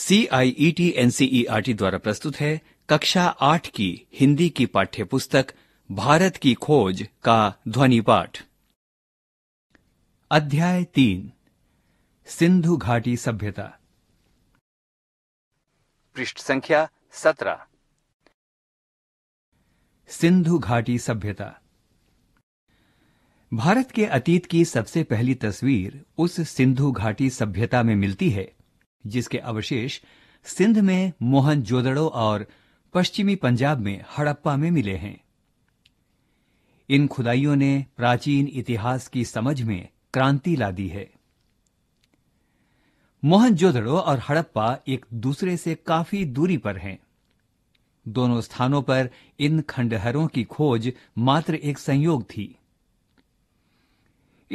Are NCERT e e द्वारा प्रस्तुत है कक्षा आठ की हिंदी की पाठ्य पुस्तक भारत की खोज का ध्वनि पाठ अध्याय तीन सिंधु घाटी सभ्यता पृष्ठ संख्या सत्रह सिंधु घाटी सभ्यता भारत के अतीत की सबसे पहली तस्वीर उस सिंधु घाटी सभ्यता में मिलती है जिसके अवशेष सिंध में मोहन जोदड़ो और पश्चिमी पंजाब में हड़प्पा में मिले हैं इन खुदाइयों ने प्राचीन इतिहास की समझ में क्रांति ला दी है मोहनजोदड़ो और हड़प्पा एक दूसरे से काफी दूरी पर हैं दोनों स्थानों पर इन खंडहरों की खोज मात्र एक संयोग थी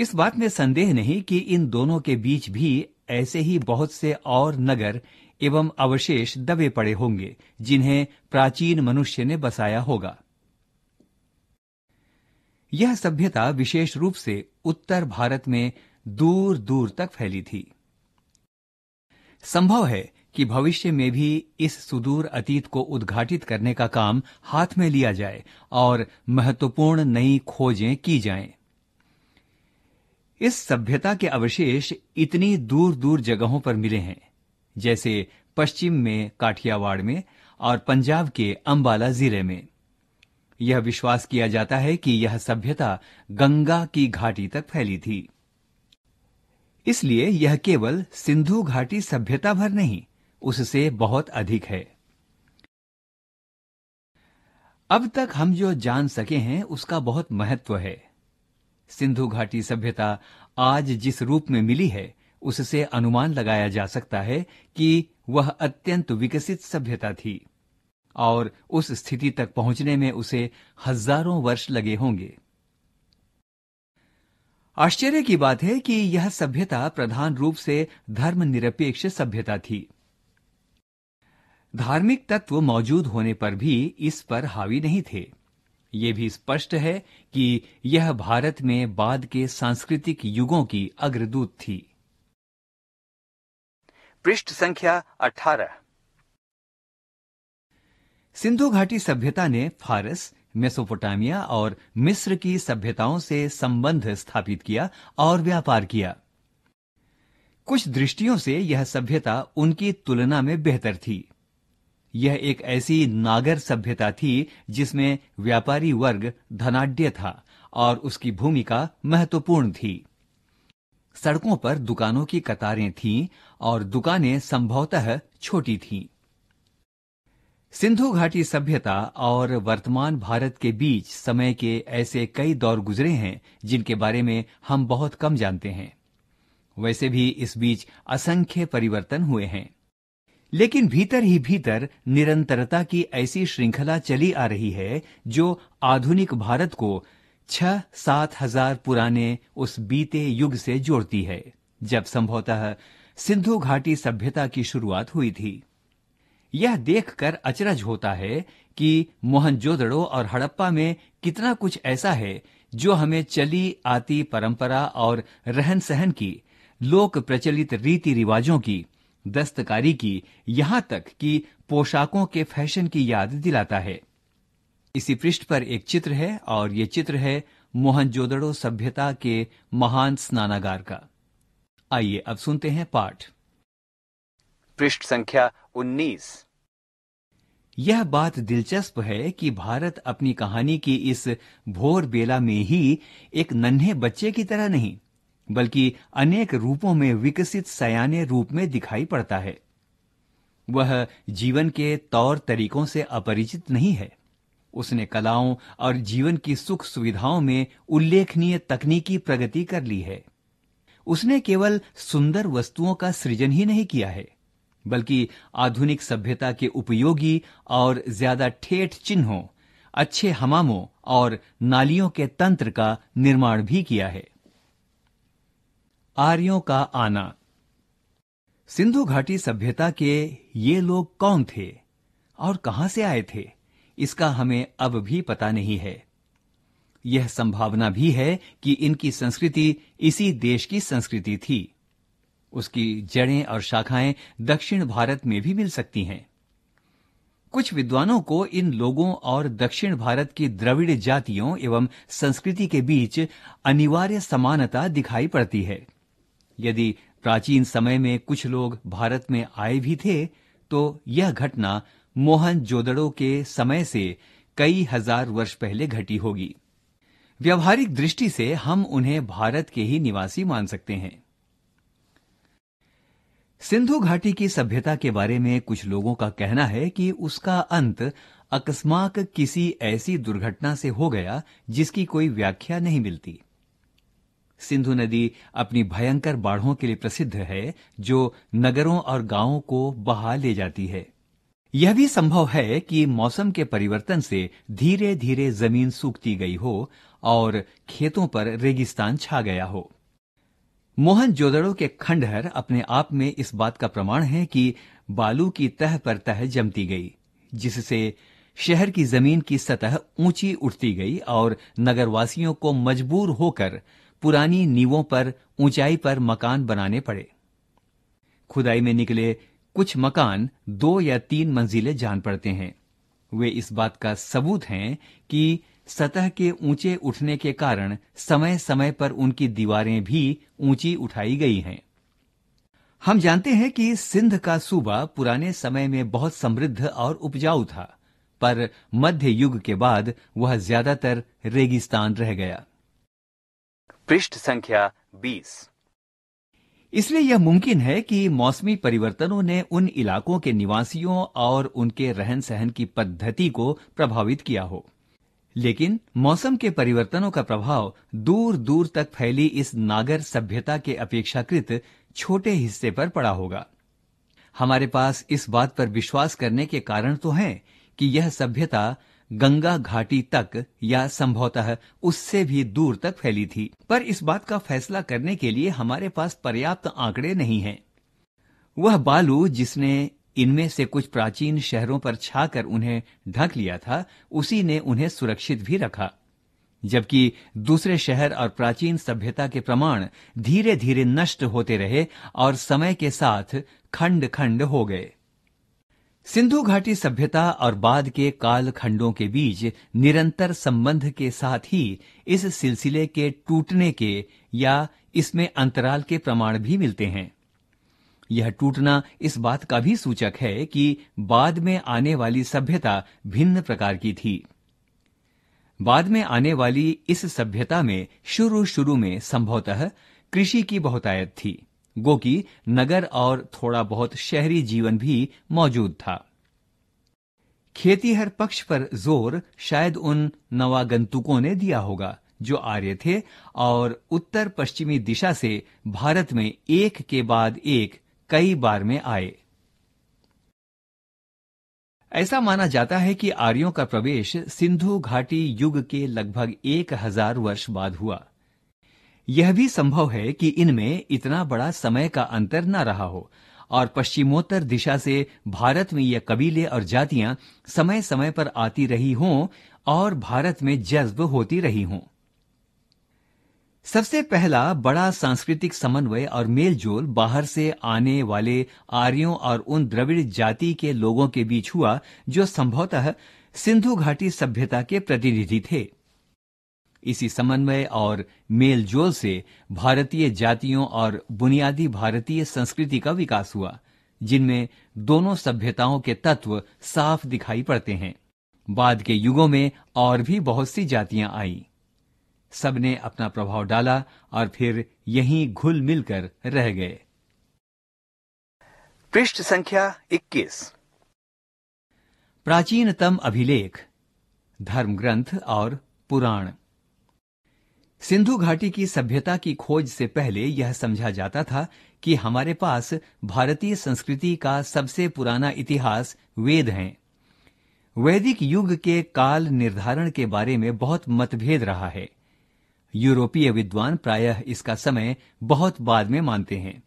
इस बात में संदेह नहीं कि इन दोनों के बीच भी ऐसे ही बहुत से और नगर एवं अवशेष दबे पड़े होंगे जिन्हें प्राचीन मनुष्य ने बसाया होगा यह सभ्यता विशेष रूप से उत्तर भारत में दूर दूर तक फैली थी संभव है कि भविष्य में भी इस सुदूर अतीत को उद्घाटित करने का काम हाथ में लिया जाए और महत्वपूर्ण नई खोजें की जाएं। इस सभ्यता के अवशेष इतनी दूर दूर जगहों पर मिले हैं जैसे पश्चिम में काठियावाड़ में और पंजाब के अंबाला जिले में यह विश्वास किया जाता है कि यह सभ्यता गंगा की घाटी तक फैली थी इसलिए यह केवल सिंधु घाटी सभ्यता भर नहीं उससे बहुत अधिक है अब तक हम जो जान सके हैं उसका बहुत महत्व है सिंधु घाटी सभ्यता आज जिस रूप में मिली है उससे अनुमान लगाया जा सकता है कि वह अत्यंत विकसित सभ्यता थी और उस स्थिति तक पहुंचने में उसे हजारों वर्ष लगे होंगे आश्चर्य की बात है कि यह सभ्यता प्रधान रूप से धर्मनिरपेक्ष सभ्यता थी धार्मिक तत्व मौजूद होने पर भी इस पर हावी नहीं थे ये भी स्पष्ट है कि यह भारत में बाद के सांस्कृतिक युगों की अग्रदूत थी पृष्ठ संख्या 18 सिंधु घाटी सभ्यता ने फारस मेसोपोटामिया और मिस्र की सभ्यताओं से संबंध स्थापित किया और व्यापार किया कुछ दृष्टियों से यह सभ्यता उनकी तुलना में बेहतर थी यह एक ऐसी नागर सभ्यता थी जिसमें व्यापारी वर्ग धनाढ़ था और उसकी भूमिका महत्वपूर्ण थी सड़कों पर दुकानों की कतारें थीं और दुकानें संभवतः छोटी थीं सिंधु घाटी सभ्यता और वर्तमान भारत के बीच समय के ऐसे कई दौर गुजरे हैं जिनके बारे में हम बहुत कम जानते हैं वैसे भी इस बीच असंख्य परिवर्तन हुए हैं लेकिन भीतर ही भीतर निरंतरता की ऐसी श्रृंखला चली आ रही है जो आधुनिक भारत को छह सात हजार पुराने उस बीते युग से जोड़ती है जब संभवतः सिंधु घाटी सभ्यता की शुरुआत हुई थी यह देखकर अचरज होता है कि मोहनजोदड़ो और हड़प्पा में कितना कुछ ऐसा है जो हमें चली आती परंपरा और रहन सहन की लोक प्रचलित रीति रिवाजों की दस्तकारी की यहां तक कि पोशाकों के फैशन की याद दिलाता है इसी पृष्ठ पर एक चित्र है और ये चित्र है मोहनजोदड़ो सभ्यता के महान स्नानागार का आइए अब सुनते हैं पाठ पृष्ठ संख्या 19 यह बात दिलचस्प है कि भारत अपनी कहानी की इस भोर बेला में ही एक नन्हे बच्चे की तरह नहीं बल्कि अनेक रूपों में विकसित सयाने रूप में दिखाई पड़ता है वह जीवन के तौर तरीकों से अपरिचित नहीं है उसने कलाओं और जीवन की सुख सुविधाओं में उल्लेखनीय तकनीकी प्रगति कर ली है उसने केवल सुंदर वस्तुओं का सृजन ही नहीं किया है बल्कि आधुनिक सभ्यता के उपयोगी और ज्यादा ठेठ चिन्हों अच्छे हमामों और नालियों के तंत्र का निर्माण भी किया है आर्यों का आना सिंधु घाटी सभ्यता के ये लोग कौन थे और कहां से आए थे इसका हमें अब भी पता नहीं है यह संभावना भी है कि इनकी संस्कृति इसी देश की संस्कृति थी उसकी जड़ें और शाखाएं दक्षिण भारत में भी मिल सकती हैं कुछ विद्वानों को इन लोगों और दक्षिण भारत की द्रविड़ जातियों एवं संस्कृति के बीच अनिवार्य समानता दिखाई पड़ती है यदि प्राचीन समय में कुछ लोग भारत में आए भी थे तो यह घटना मोहन जोदड़ो के समय से कई हजार वर्ष पहले घटी होगी व्यवहारिक दृष्टि से हम उन्हें भारत के ही निवासी मान सकते हैं सिंधु घाटी की सभ्यता के बारे में कुछ लोगों का कहना है कि उसका अंत अकस्मात किसी ऐसी दुर्घटना से हो गया जिसकी कोई व्याख्या नहीं मिलती सिंधु नदी अपनी भयंकर बाढ़ों के लिए प्रसिद्ध है जो नगरों और गांवों को बहा ले जाती है यह भी संभव है कि मौसम के परिवर्तन से धीरे धीरे जमीन सूखती गई हो और खेतों पर रेगिस्तान छा गया हो मोहन जोदड़ो के खंडहर अपने आप में इस बात का प्रमाण है कि बालू की तह पर तह जमती गई जिससे शहर की जमीन की सतह ऊंची उठती गई और नगरवासियों को मजबूर होकर पुरानी नींवों पर ऊंचाई पर मकान बनाने पड़े खुदाई में निकले कुछ मकान दो या तीन मंजिलें जान पड़ते हैं वे इस बात का सबूत हैं कि सतह के ऊंचे उठने के कारण समय समय पर उनकी दीवारें भी ऊंची उठाई गई हैं हम जानते हैं कि सिंध का सूबा पुराने समय में बहुत समृद्ध और उपजाऊ था पर मध्य युग के बाद वह ज्यादातर रेगिस्तान रह गया पृष्ठ संख्या 20 इसलिए यह मुमकिन है कि मौसमी परिवर्तनों ने उन इलाकों के निवासियों और उनके रहन सहन की पद्धति को प्रभावित किया हो लेकिन मौसम के परिवर्तनों का प्रभाव दूर दूर तक फैली इस नागर सभ्यता के अपेक्षाकृत छोटे हिस्से पर पड़ा होगा हमारे पास इस बात पर विश्वास करने के कारण तो हैं कि यह सभ्यता गंगा घाटी तक या संभवतः उससे भी दूर तक फैली थी पर इस बात का फैसला करने के लिए हमारे पास पर्याप्त आंकड़े नहीं हैं। वह बालू जिसने इनमें से कुछ प्राचीन शहरों पर छाकर उन्हें ढक लिया था उसी ने उन्हें सुरक्षित भी रखा जबकि दूसरे शहर और प्राचीन सभ्यता के प्रमाण धीरे धीरे नष्ट होते रहे और समय के साथ खंड खंड हो गए सिंधु घाटी सभ्यता और बाद के कालखंडों के बीच निरंतर संबंध के साथ ही इस सिलसिले के टूटने के या इसमें अंतराल के प्रमाण भी मिलते हैं यह टूटना इस बात का भी सूचक है कि बाद में आने वाली सभ्यता भिन्न प्रकार की थी बाद में आने वाली इस सभ्यता में शुरू शुरू में संभवतः कृषि की बहुतायत थी गोकि नगर और थोड़ा बहुत शहरी जीवन भी मौजूद था खेती हर पक्ष पर जोर शायद उन नवागंतुकों ने दिया होगा जो आर्य थे और उत्तर पश्चिमी दिशा से भारत में एक के बाद एक कई बार में आए ऐसा माना जाता है कि आर्यों का प्रवेश सिंधु घाटी युग के लगभग एक हजार वर्ष बाद हुआ यह भी संभव है कि इनमें इतना बड़ा समय का अंतर न रहा हो और पश्चिमोत्तर दिशा से भारत में यह कबीले और जातियां समय समय पर आती रही हों और भारत में जज्ब होती रही हों सबसे पहला बड़ा सांस्कृतिक समन्वय और मेलजोल बाहर से आने वाले आर्यों और उन द्रविड़ जाति के लोगों के बीच हुआ जो संभवतः सिंधु घाटी सभ्यता के प्रतिनिधि थे इसी समन्वय और मेलजोल से भारतीय जातियों और बुनियादी भारतीय संस्कृति का विकास हुआ जिनमें दोनों सभ्यताओं के तत्व साफ दिखाई पड़ते हैं बाद के युगों में और भी बहुत सी जातियां आई सबने अपना प्रभाव डाला और फिर यही घुल मिलकर रह गए पृष्ठ संख्या 21 प्राचीनतम अभिलेख धर्म ग्रंथ और पुराण सिंधु घाटी की सभ्यता की खोज से पहले यह समझा जाता था कि हमारे पास भारतीय संस्कृति का सबसे पुराना इतिहास वेद हैं वैदिक युग के काल निर्धारण के बारे में बहुत मतभेद रहा है यूरोपीय विद्वान प्रायः इसका समय बहुत बाद में मानते हैं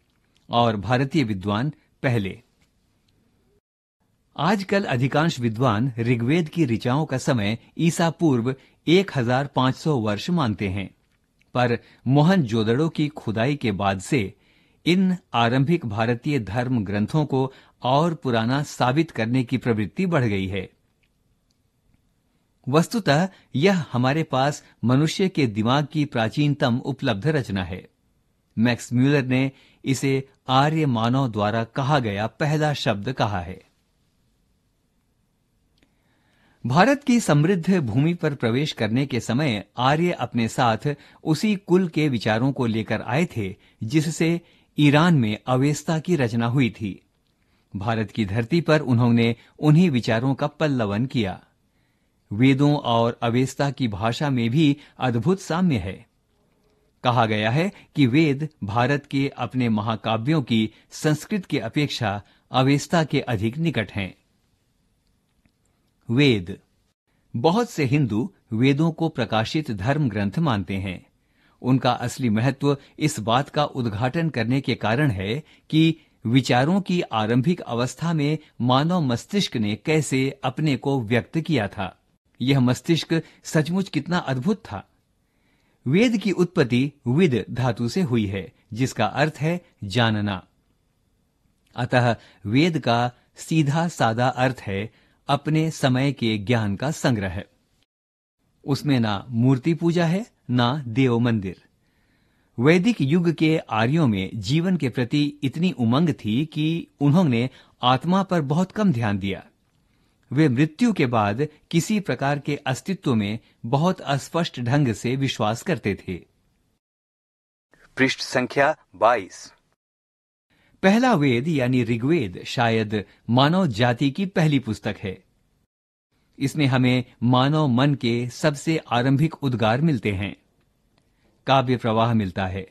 और भारतीय विद्वान पहले आजकल अधिकांश विद्वान ऋग्वेद की ऋचाओं का समय ईसा पूर्व 1500 वर्ष मानते हैं पर मोहन जोदड़ो की खुदाई के बाद से इन आरंभिक भारतीय धर्म ग्रंथों को और पुराना साबित करने की प्रवृत्ति बढ़ गई है वस्तुतः यह हमारे पास मनुष्य के दिमाग की प्राचीनतम उपलब्ध रचना है मैक्स म्यूलर ने इसे आर्य मानव द्वारा कहा गया पहला शब्द कहा है भारत की समृद्ध भूमि पर प्रवेश करने के समय आर्य अपने साथ उसी कुल के विचारों को लेकर आए थे जिससे ईरान में अवेस्ता की रचना हुई थी भारत की धरती पर उन्होंने उन्हीं विचारों का पल्लवन किया वेदों और अवेस्ता की भाषा में भी अद्भुत साम्य है कहा गया है कि वेद भारत के अपने महाकाव्यों की संस्कृत की अपेक्षा अवेस्ता के अधिक निकट हैं वेद बहुत से हिंदू वेदों को प्रकाशित धर्म ग्रंथ मानते हैं उनका असली महत्व इस बात का उद्घाटन करने के कारण है कि विचारों की आरंभिक अवस्था में मानव मस्तिष्क ने कैसे अपने को व्यक्त किया था यह मस्तिष्क सचमुच कितना अद्भुत था वेद की उत्पत्ति विद धातु से हुई है जिसका अर्थ है जानना अतः वेद का सीधा सादा अर्थ है अपने समय के ज्ञान का संग्रह है उसमें ना मूर्ति पूजा है ना देव मंदिर वैदिक युग के आर्यों में जीवन के प्रति इतनी उमंग थी कि उन्होंने आत्मा पर बहुत कम ध्यान दिया वे मृत्यु के बाद किसी प्रकार के अस्तित्व में बहुत अस्पष्ट ढंग से विश्वास करते थे पृष्ठ संख्या 22 पहला वेद यानी ऋग्वेद शायद मानव जाति की पहली पुस्तक है इसमें हमें मानव मन के सबसे आरंभिक उद्गार मिलते हैं काव्य प्रवाह मिलता है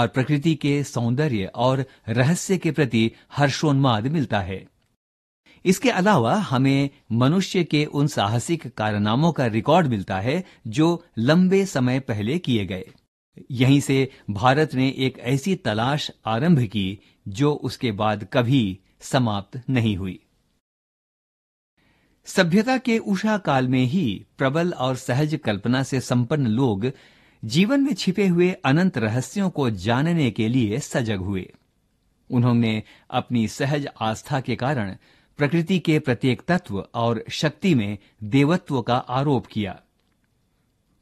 और प्रकृति के सौंदर्य और रहस्य के प्रति हर्षोन्माद मिलता है इसके अलावा हमें मनुष्य के उन साहसिक कारनामों का रिकॉर्ड मिलता है जो लंबे समय पहले किए गए यहीं से भारत ने एक ऐसी तलाश आरंभ की जो उसके बाद कभी समाप्त नहीं हुई सभ्यता के उषा काल में ही प्रबल और सहज कल्पना से संपन्न लोग जीवन में छिपे हुए अनंत रहस्यों को जानने के लिए सजग हुए उन्होंने अपनी सहज आस्था के कारण प्रकृति के प्रत्येक तत्व और शक्ति में देवत्व का आरोप किया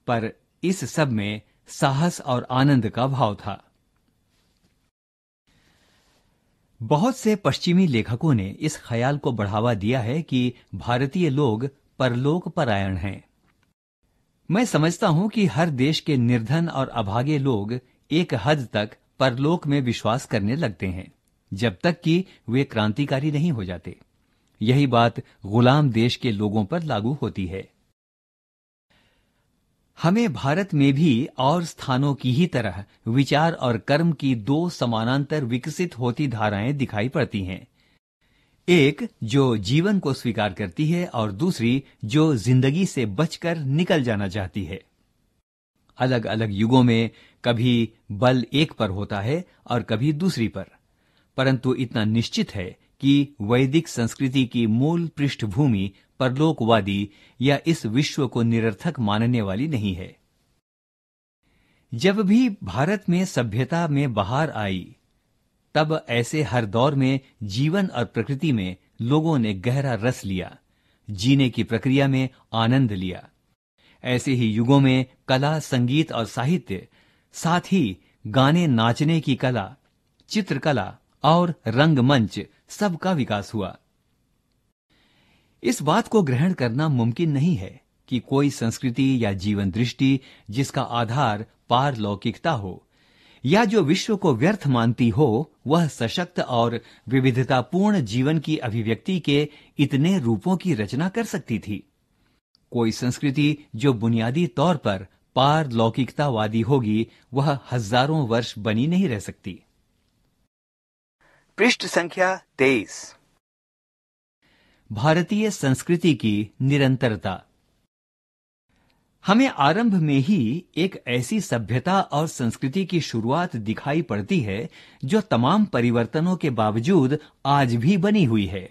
पर इस सब में साहस और आनंद का भाव था बहुत से पश्चिमी लेखकों ने इस ख्याल को बढ़ावा दिया है कि भारतीय लोग परलोक परायण हैं मैं समझता हूं कि हर देश के निर्धन और अभागे लोग एक हद तक परलोक में विश्वास करने लगते हैं जब तक कि वे क्रांतिकारी नहीं हो जाते यही बात गुलाम देश के लोगों पर लागू होती है हमें भारत में भी और स्थानों की ही तरह विचार और कर्म की दो समानांतर विकसित होती धाराएं दिखाई पड़ती हैं एक जो जीवन को स्वीकार करती है और दूसरी जो जिंदगी से बचकर निकल जाना चाहती है अलग अलग युगों में कभी बल एक पर होता है और कभी दूसरी पर परंतु इतना निश्चित है कि वैदिक संस्कृति की मूल पृष्ठभूमि परलोकवादी या इस विश्व को निरर्थक मानने वाली नहीं है जब भी भारत में सभ्यता में बाहर आई तब ऐसे हर दौर में जीवन और प्रकृति में लोगों ने गहरा रस लिया जीने की प्रक्रिया में आनंद लिया ऐसे ही युगों में कला संगीत और साहित्य साथ ही गाने नाचने की कला चित्रकला और रंगमंच सबका विकास हुआ इस बात को ग्रहण करना मुमकिन नहीं है कि कोई संस्कृति या जीवन दृष्टि जिसका आधार पारलौकिकता हो या जो विश्व को व्यर्थ मानती हो वह सशक्त और विविधतापूर्ण जीवन की अभिव्यक्ति के इतने रूपों की रचना कर सकती थी कोई संस्कृति जो बुनियादी तौर पर पारलौकिकतावादी होगी वह हजारों वर्ष बनी नहीं रह सकती पृष्ठ संख्या तेईस भारतीय संस्कृति की निरंतरता हमें आरंभ में ही एक ऐसी सभ्यता और संस्कृति की शुरुआत दिखाई पड़ती है जो तमाम परिवर्तनों के बावजूद आज भी बनी हुई है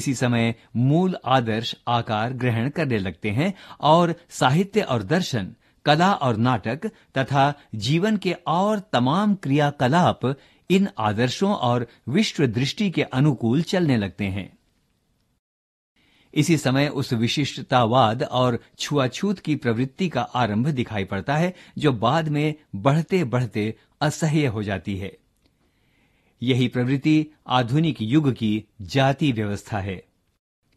इसी समय मूल आदर्श आकार ग्रहण करने लगते हैं और साहित्य और दर्शन कला और नाटक तथा जीवन के और तमाम क्रियाकलाप इन आदर्शों और विश्व दृष्टि के अनुकूल चलने लगते हैं इसी समय उस विशिष्टतावाद और छुआछूत की प्रवृत्ति का आरंभ दिखाई पड़ता है जो बाद में बढ़ते बढ़ते असह्य हो जाती है यही प्रवृत्ति आधुनिक युग की जाति व्यवस्था है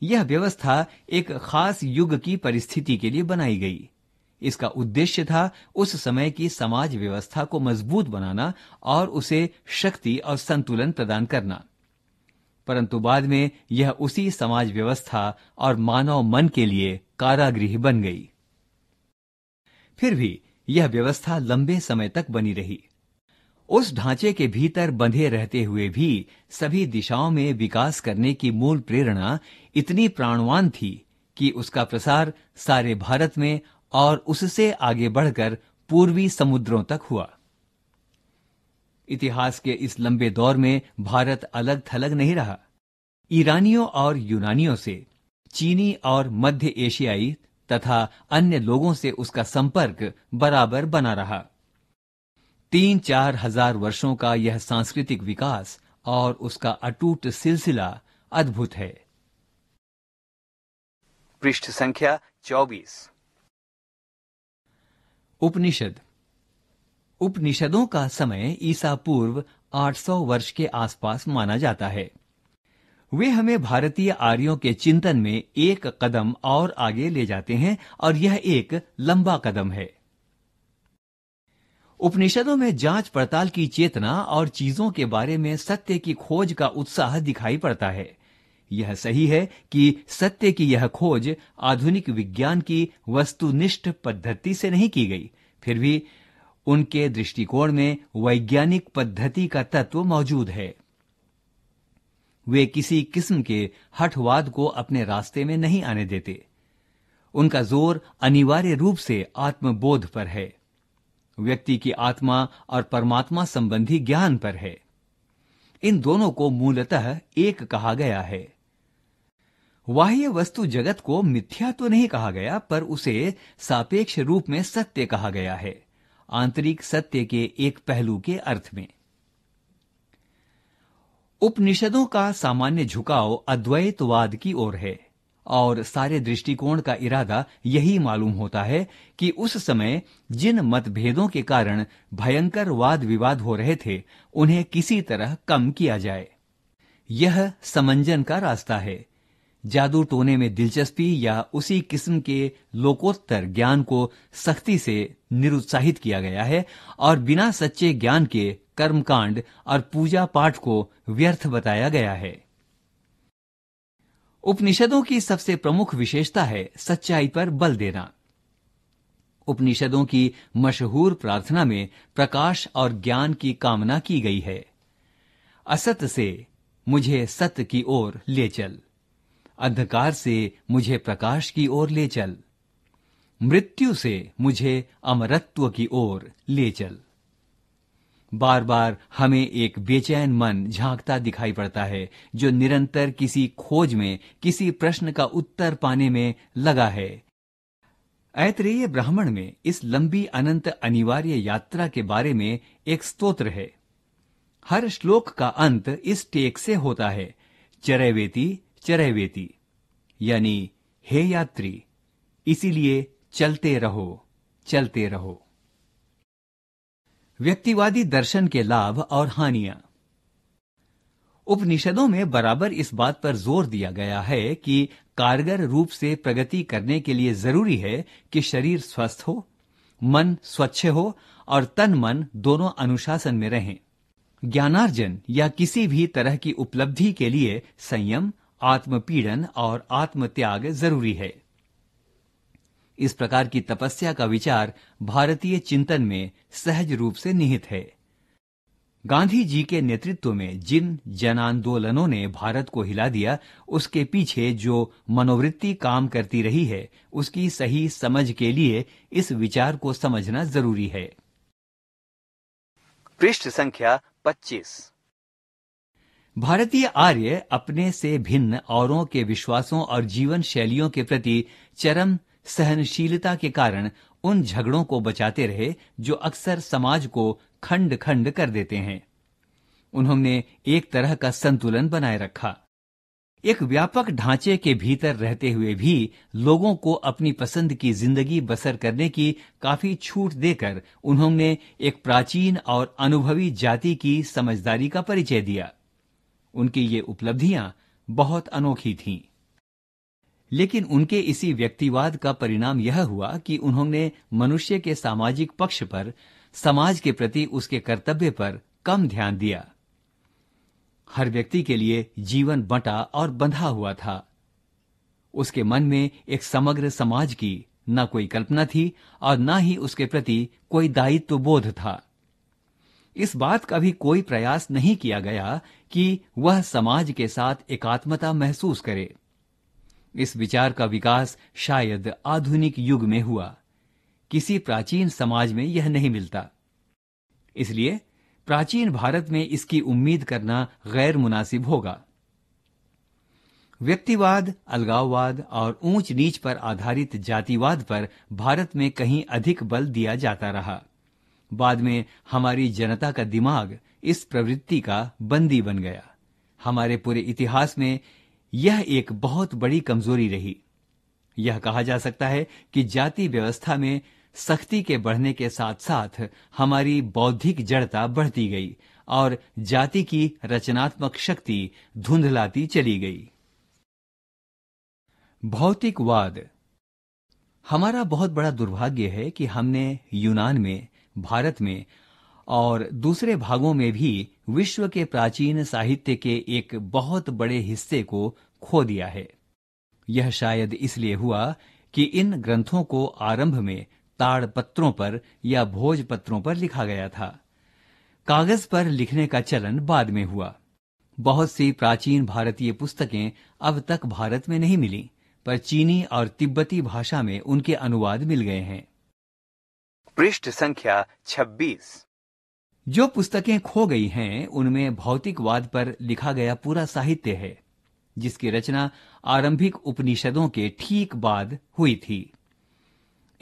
यह व्यवस्था एक खास युग की परिस्थिति के लिए बनाई गई इसका उद्देश्य था उस समय की समाज व्यवस्था को मजबूत बनाना और उसे शक्ति और संतुलन प्रदान करना परंतु बाद में यह उसी समाज व्यवस्था और मानव मन के लिए कारागृह बन गई फिर भी यह व्यवस्था लंबे समय तक बनी रही उस ढांचे के भीतर बंधे रहते हुए भी सभी दिशाओं में विकास करने की मूल प्रेरणा इतनी प्राणवान थी कि उसका प्रसार सारे भारत में और उससे आगे बढ़कर पूर्वी समुद्रों तक हुआ इतिहास के इस लंबे दौर में भारत अलग थलग नहीं रहा ईरानियों और यूनानियों से चीनी और मध्य एशियाई तथा अन्य लोगों से उसका संपर्क बराबर बना रहा तीन चार हजार वर्षों का यह सांस्कृतिक विकास और उसका अटूट सिलसिला अद्भुत है पृष्ठ संख्या चौबीस उपनिषद उपनिषदों का समय ईसा पूर्व 800 वर्ष के आसपास माना जाता है वे हमें भारतीय आर्यों के चिंतन में एक कदम और आगे ले जाते हैं और यह एक लंबा कदम है उपनिषदों में जांच पड़ताल की चेतना और चीजों के बारे में सत्य की खोज का उत्साह दिखाई पड़ता है यह सही है कि सत्य की यह खोज आधुनिक विज्ञान की वस्तुनिष्ठ पद्धति से नहीं की गई फिर भी उनके दृष्टिकोण में वैज्ञानिक पद्धति का तत्व मौजूद है वे किसी किस्म के हठवाद को अपने रास्ते में नहीं आने देते उनका जोर अनिवार्य रूप से आत्मबोध पर है व्यक्ति की आत्मा और परमात्मा संबंधी ज्ञान पर है इन दोनों को मूलतः एक कहा गया है वाह्य वस्तु जगत को मिथ्या तो नहीं कहा गया पर उसे सापेक्ष रूप में सत्य कहा गया है आंतरिक सत्य के एक पहलू के अर्थ में उपनिषदों का सामान्य झुकाव अद्वैतवाद की ओर है और सारे दृष्टिकोण का इरादा यही मालूम होता है कि उस समय जिन मतभेदों के कारण भयंकर वाद विवाद हो रहे थे उन्हें किसी तरह कम किया जाए यह समंजन का रास्ता है जादू टोने में दिलचस्पी या उसी किस्म के लोकोत्तर ज्ञान को सख्ती से निरुत्साहित किया गया है और बिना सच्चे ज्ञान के कर्मकांड और पूजा पाठ को व्यर्थ बताया गया है उपनिषदों की सबसे प्रमुख विशेषता है सच्चाई पर बल देना उपनिषदों की मशहूर प्रार्थना में प्रकाश और ज्ञान की कामना की गई है असत से मुझे सत्य की ओर ले चल अंधकार से मुझे प्रकाश की ओर ले चल मृत्यु से मुझे अमरत्व की ओर ले चल बार बार हमें एक बेचैन मन झांकता दिखाई पड़ता है जो निरंतर किसी खोज में किसी प्रश्न का उत्तर पाने में लगा है ऐतरेय ब्राह्मण में इस लंबी अनंत अनिवार्य यात्रा के बारे में एक स्तोत्र है हर श्लोक का अंत इस टेक से होता है चरवेती चरवेति यानी हे यात्री इसीलिए चलते रहो चलते रहो व्यक्तिवादी दर्शन के लाभ और हानियां उपनिषदों में बराबर इस बात पर जोर दिया गया है कि कारगर रूप से प्रगति करने के लिए जरूरी है कि शरीर स्वस्थ हो मन स्वच्छ हो और तन मन दोनों अनुशासन में रहें ज्ञानार्जन या किसी भी तरह की उपलब्धि के लिए संयम आत्मपीड़न और आत्मत्याग जरूरी है इस प्रकार की तपस्या का विचार भारतीय चिंतन में सहज रूप से निहित है गांधी जी के नेतृत्व में जिन जन आंदोलनों ने भारत को हिला दिया उसके पीछे जो मनोवृत्ति काम करती रही है उसकी सही समझ के लिए इस विचार को समझना जरूरी है पृष्ठ संख्या 25 भारतीय आर्य अपने से भिन्न औरों के विश्वासों और जीवन शैलियों के प्रति चरम सहनशीलता के कारण उन झगड़ों को बचाते रहे जो अक्सर समाज को खंड खंड कर देते हैं उन्होंने एक तरह का संतुलन बनाए रखा एक व्यापक ढांचे के भीतर रहते हुए भी लोगों को अपनी पसंद की जिंदगी बसर करने की काफी छूट देकर उन्होंने एक प्राचीन और अनुभवी जाति की समझदारी का परिचय दिया उनकी ये उपलब्धियां बहुत अनोखी थीं लेकिन उनके इसी व्यक्तिवाद का परिणाम यह हुआ कि उन्होंने मनुष्य के सामाजिक पक्ष पर समाज के प्रति उसके कर्तव्य पर कम ध्यान दिया हर व्यक्ति के लिए जीवन बंटा और बंधा हुआ था उसके मन में एक समग्र समाज की न कोई कल्पना थी और न ही उसके प्रति कोई दायित्व बोध था इस बात का भी कोई प्रयास नहीं किया गया कि वह समाज के साथ एकात्मता महसूस करे इस विचार का विकास शायद आधुनिक युग में हुआ किसी प्राचीन समाज में यह नहीं मिलता इसलिए प्राचीन भारत में इसकी उम्मीद करना गैर मुनासिब होगा व्यक्तिवाद अलगाववाद और ऊंच नीच पर आधारित जातिवाद पर भारत में कहीं अधिक बल दिया जाता रहा बाद में हमारी जनता का दिमाग इस प्रवृत्ति का बंदी बन गया हमारे पूरे इतिहास में यह एक बहुत बड़ी कमजोरी रही यह कहा जा सकता है कि जाति व्यवस्था में सख्ती के बढ़ने के साथ साथ हमारी बौद्धिक जड़ता बढ़ती गई और जाति की रचनात्मक शक्ति धुंधलाती चली गई भौतिकवाद हमारा बहुत बड़ा दुर्भाग्य है कि हमने यूनान में भारत में और दूसरे भागों में भी विश्व के प्राचीन साहित्य के एक बहुत बड़े हिस्से को खो दिया है यह शायद इसलिए हुआ कि इन ग्रंथों को आरंभ में ताड़ पत्रों पर या भोज पत्रों पर लिखा गया था कागज पर लिखने का चलन बाद में हुआ बहुत सी प्राचीन भारतीय पुस्तकें अब तक भारत में नहीं मिली पर चीनी और तिब्बती भाषा में उनके अनुवाद मिल गए हैं पृष्ठ संख्या 26 जो पुस्तकें खो गई हैं उनमें भौतिकवाद पर लिखा गया पूरा साहित्य है जिसकी रचना आरंभिक उपनिषदों के ठीक बाद हुई थी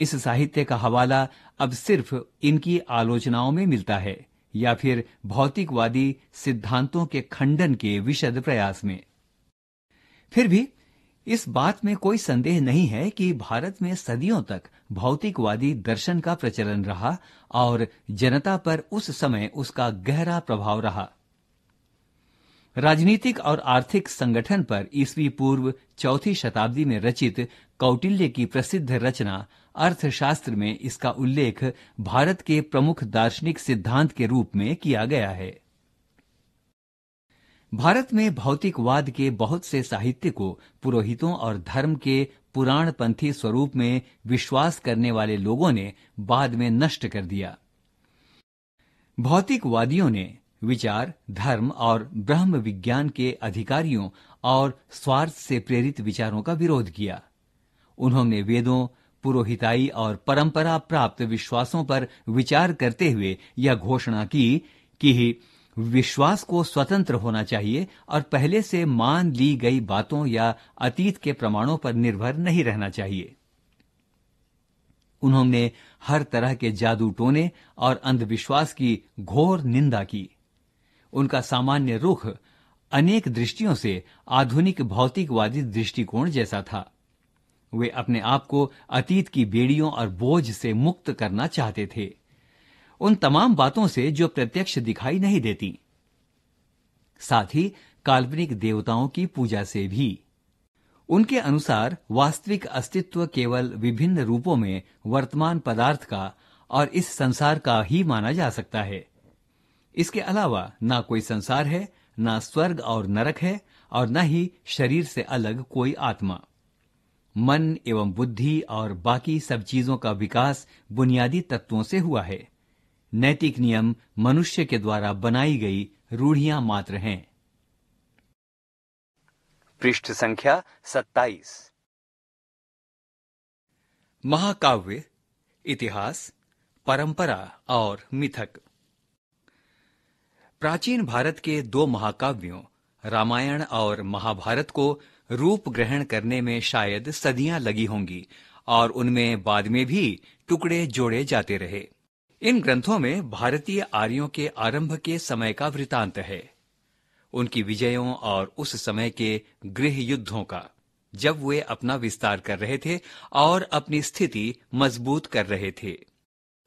इस साहित्य का हवाला अब सिर्फ इनकी आलोचनाओं में मिलता है या फिर भौतिकवादी सिद्धांतों के खंडन के विशद प्रयास में फिर भी इस बात में कोई संदेह नहीं है कि भारत में सदियों तक भौतिकवादी दर्शन का प्रचलन रहा और जनता पर उस समय उसका गहरा प्रभाव रहा राजनीतिक और आर्थिक संगठन पर ईस्वी पूर्व चौथी शताब्दी में रचित कौटिल्य की प्रसिद्ध रचना अर्थशास्त्र में इसका उल्लेख भारत के प्रमुख दार्शनिक सिद्धांत के रूप में किया गया है भारत में भौतिकवाद के बहुत से साहित्य को पुरोहितों और धर्म के पुराण पंथी स्वरूप में विश्वास करने वाले लोगों ने बाद में नष्ट कर दिया भौतिकवादियों ने विचार धर्म और ब्रह्म विज्ञान के अधिकारियों और स्वार्थ से प्रेरित विचारों का विरोध किया उन्होंने वेदों पुरोहिताई और परंपरा प्राप्त विश्वासों पर विचार करते हुए यह घोषणा की कि विश्वास को स्वतंत्र होना चाहिए और पहले से मान ली गई बातों या अतीत के प्रमाणों पर निर्भर नहीं रहना चाहिए उन्होंने हर तरह के जादू टोने और अंधविश्वास की घोर निंदा की उनका सामान्य रुख अनेक दृष्टियों से आधुनिक भौतिकवादी दृष्टिकोण जैसा था वे अपने आप को अतीत की बेड़ियों और बोझ से मुक्त करना चाहते थे उन तमाम बातों से जो प्रत्यक्ष दिखाई नहीं देती साथ ही काल्पनिक देवताओं की पूजा से भी उनके अनुसार वास्तविक अस्तित्व केवल विभिन्न रूपों में वर्तमान पदार्थ का और इस संसार का ही माना जा सकता है इसके अलावा ना कोई संसार है ना स्वर्ग और नरक है और न ही शरीर से अलग कोई आत्मा मन एवं बुद्धि और बाकी सब चीजों का विकास बुनियादी तत्वों से हुआ है नैतिक नियम मनुष्य के द्वारा बनाई गई रूढ़ियां मात्र हैं पृष्ठ संख्या सत्ताईस महाकाव्य इतिहास परंपरा और मिथक प्राचीन भारत के दो महाकाव्यों रामायण और महाभारत को रूप ग्रहण करने में शायद सदियां लगी होंगी और उनमें बाद में भी टुकड़े जोड़े जाते रहे इन ग्रंथों में भारतीय आर्यों के आरंभ के समय का वृतांत है उनकी विजयों और उस समय के गृह युद्धों का जब वे अपना विस्तार कर रहे थे और अपनी स्थिति मजबूत कर रहे थे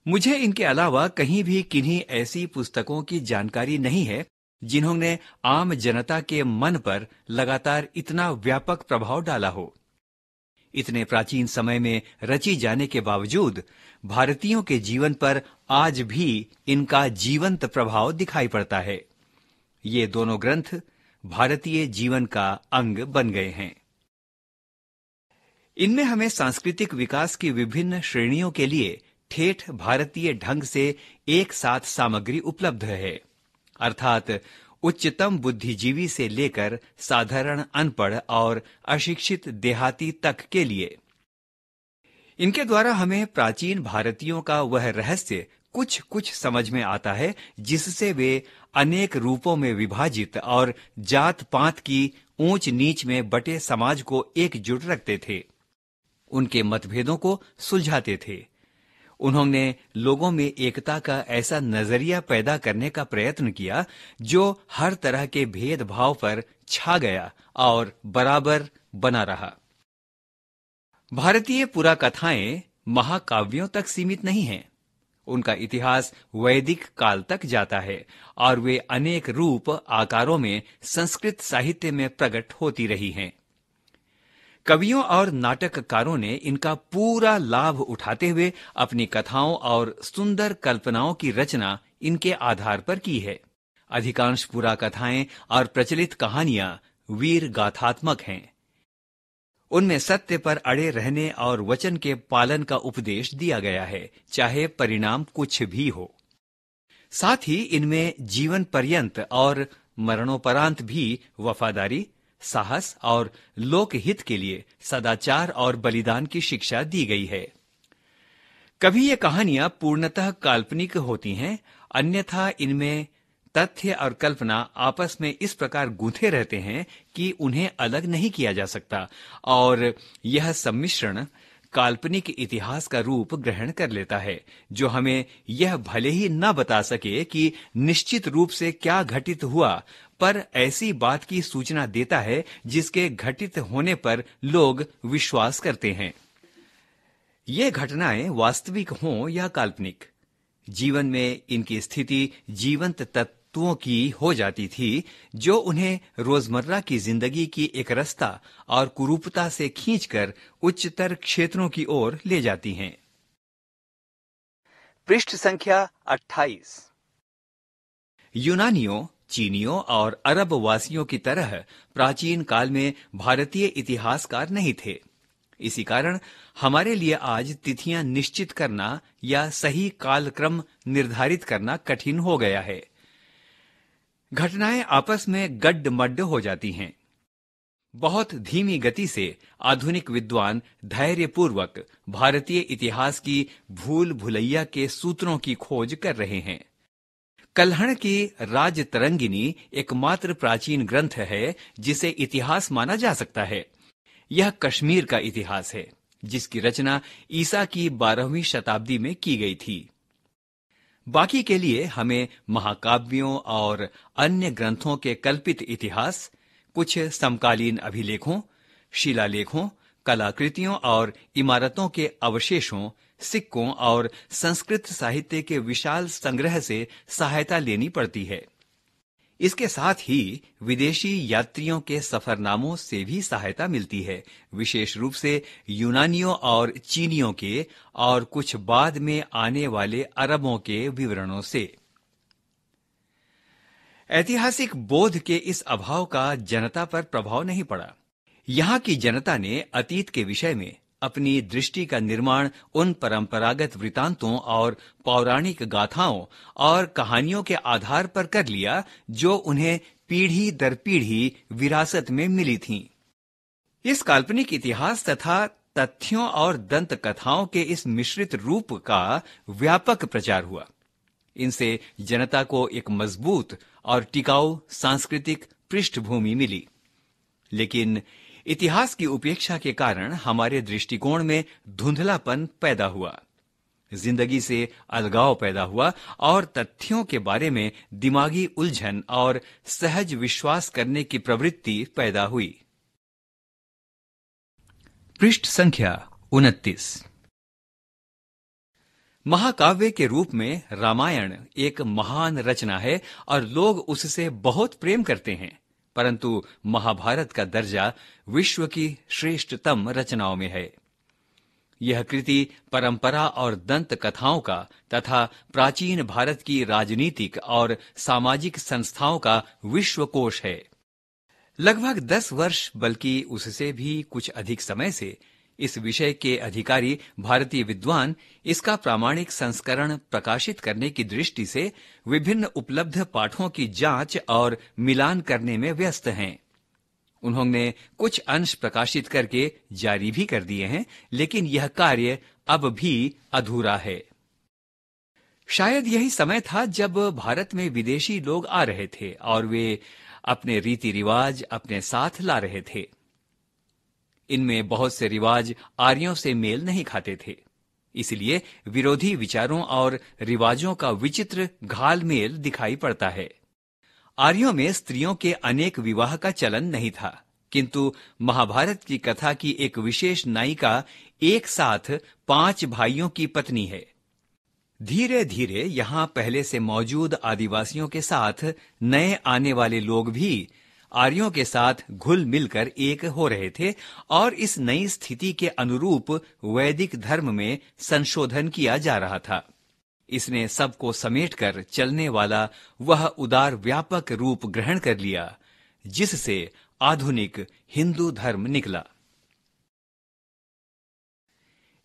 मुझे इनके अलावा कहीं भी किन्हीं ऐसी पुस्तकों की जानकारी नहीं है जिन्होंने आम जनता के मन पर लगातार इतना व्यापक प्रभाव डाला हो इतने प्राचीन समय में रची जाने के बावजूद भारतीयों के जीवन पर आज भी इनका जीवंत प्रभाव दिखाई पड़ता है ये दोनों ग्रंथ भारतीय जीवन का अंग बन गए हैं इनमें हमें सांस्कृतिक विकास की विभिन्न श्रेणियों के लिए ठेठ भारतीय ढंग से एक साथ सामग्री उपलब्ध है अर्थात उच्चतम बुद्धिजीवी से लेकर साधारण अनपढ़ और अशिक्षित देहाती तक के लिए इनके द्वारा हमें प्राचीन भारतीयों का वह रहस्य कुछ कुछ समझ में आता है जिससे वे अनेक रूपों में विभाजित और जात पात की ऊंच नीच में बटे समाज को एकजुट रखते थे उनके मतभेदों को सुलझाते थे उन्होंने लोगों में एकता का ऐसा नजरिया पैदा करने का प्रयत्न किया जो हर तरह के भेदभाव पर छा गया और बराबर बना रहा भारतीय पुरा कथाएं महाकाव्यों तक सीमित नहीं हैं। उनका इतिहास वैदिक काल तक जाता है और वे अनेक रूप आकारों में संस्कृत साहित्य में प्रकट होती रही हैं। कवियों और नाटककारों ने इनका पूरा लाभ उठाते हुए अपनी कथाओं और सुंदर कल्पनाओं की रचना इनके आधार पर की है अधिकांश पुरा कथाएं और प्रचलित कहानियां वीर गाथात्मक हैं उनमें सत्य पर अड़े रहने और वचन के पालन का उपदेश दिया गया है चाहे परिणाम कुछ भी हो साथ ही इनमें जीवन पर्यंत और मरणोपरांत भी वफादारी साहस और लोकहित के लिए सदाचार और बलिदान की शिक्षा दी गई है कभी ये कहानियां पूर्णतः काल्पनिक होती हैं अन्यथा इनमें तथ्य और कल्पना आपस में इस प्रकार गूंथे रहते हैं कि उन्हें अलग नहीं किया जा सकता और यह सम्मिश्रण काल्पनिक इतिहास का रूप ग्रहण कर लेता है जो हमें यह भले ही न बता सके कि निश्चित रूप से क्या घटित हुआ पर ऐसी बात की सूचना देता है जिसके घटित होने पर लोग विश्वास करते हैं ये घटनाएं वास्तविक हों या काल्पनिक जीवन में इनकी स्थिति जीवंत तत्व वस्तुओं की हो जाती थी जो उन्हें रोजमर्रा की जिंदगी की एक रस्ता और कुरूपता से खींचकर उच्चतर क्षेत्रों की ओर ले जाती हैं पृष्ठ संख्या 28 यूनानियों चीनियों और अरब वासियों की तरह प्राचीन काल में भारतीय इतिहासकार नहीं थे इसी कारण हमारे लिए आज तिथियां निश्चित करना या सही कालक्रम निर्धारित करना कठिन हो गया है घटनाएं आपस में गड्ड मड्ड हो जाती हैं बहुत धीमी गति से आधुनिक विद्वान धैर्यपूर्वक भारतीय इतिहास की भूल भुलैया के सूत्रों की खोज कर रहे हैं कल्हण की राज तरंगिनी एकमात्र प्राचीन ग्रंथ है जिसे इतिहास माना जा सकता है यह कश्मीर का इतिहास है जिसकी रचना ईसा की बारहवीं शताब्दी में की गई थी बाकी के लिए हमें महाकाव्यों और अन्य ग्रंथों के कल्पित इतिहास कुछ समकालीन अभिलेखों शिलालेखों कलाकृतियों और इमारतों के अवशेषों सिक्कों और संस्कृत साहित्य के विशाल संग्रह से सहायता लेनी पड़ती है इसके साथ ही विदेशी यात्रियों के सफरनामों से भी सहायता मिलती है विशेष रूप से यूनानियों और चीनियों के और कुछ बाद में आने वाले अरबों के विवरणों से ऐतिहासिक बोध के इस अभाव का जनता पर प्रभाव नहीं पड़ा यहाँ की जनता ने अतीत के विषय में अपनी दृष्टि का निर्माण उन परंपरागत वृतांतों और पौराणिक गाथाओं और कहानियों के आधार पर कर लिया जो उन्हें पीढ़ी दर पीढ़ी विरासत में मिली थीं। इस काल्पनिक इतिहास तथा तथ्यों और दंत कथाओं के इस मिश्रित रूप का व्यापक प्रचार हुआ इनसे जनता को एक मजबूत और टिकाऊ सांस्कृतिक पृष्ठभूमि मिली लेकिन इतिहास की उपेक्षा के कारण हमारे दृष्टिकोण में धुंधलापन पैदा हुआ जिंदगी से अलगाव पैदा हुआ और तथ्यों के बारे में दिमागी उलझन और सहज विश्वास करने की प्रवृत्ति पैदा हुई पृष्ठ संख्या उनतीस महाकाव्य के रूप में रामायण एक महान रचना है और लोग उससे बहुत प्रेम करते हैं परंतु महाभारत का दर्जा विश्व की श्रेष्ठतम रचनाओं में है यह कृति परंपरा और दंत कथाओं का तथा प्राचीन भारत की राजनीतिक और सामाजिक संस्थाओं का विश्वकोश है लगभग दस वर्ष बल्कि उससे भी कुछ अधिक समय से इस विषय के अधिकारी भारतीय विद्वान इसका प्रामाणिक संस्करण प्रकाशित करने की दृष्टि से विभिन्न उपलब्ध पाठों की जांच और मिलान करने में व्यस्त हैं उन्होंने कुछ अंश प्रकाशित करके जारी भी कर दिए हैं लेकिन यह कार्य अब भी अधूरा है शायद यही समय था जब भारत में विदेशी लोग आ रहे थे और वे अपने रीति रिवाज अपने साथ ला रहे थे इनमें बहुत से रिवाज आर्यों से मेल नहीं खाते थे इसलिए विरोधी विचारों और रिवाजों का विचित्र घालमेल दिखाई पड़ता है आर्यों में स्त्रियों के अनेक विवाह का चलन नहीं था किंतु महाभारत की कथा की एक विशेष नायिका एक साथ पांच भाइयों की पत्नी है धीरे धीरे यहाँ पहले से मौजूद आदिवासियों के साथ नए आने वाले लोग भी आर्यों के साथ घुल मिलकर एक हो रहे थे और इस नई स्थिति के अनुरूप वैदिक धर्म में संशोधन किया जा रहा था इसने सबको समेट कर चलने वाला वह उदार व्यापक रूप ग्रहण कर लिया जिससे आधुनिक हिंदू धर्म निकला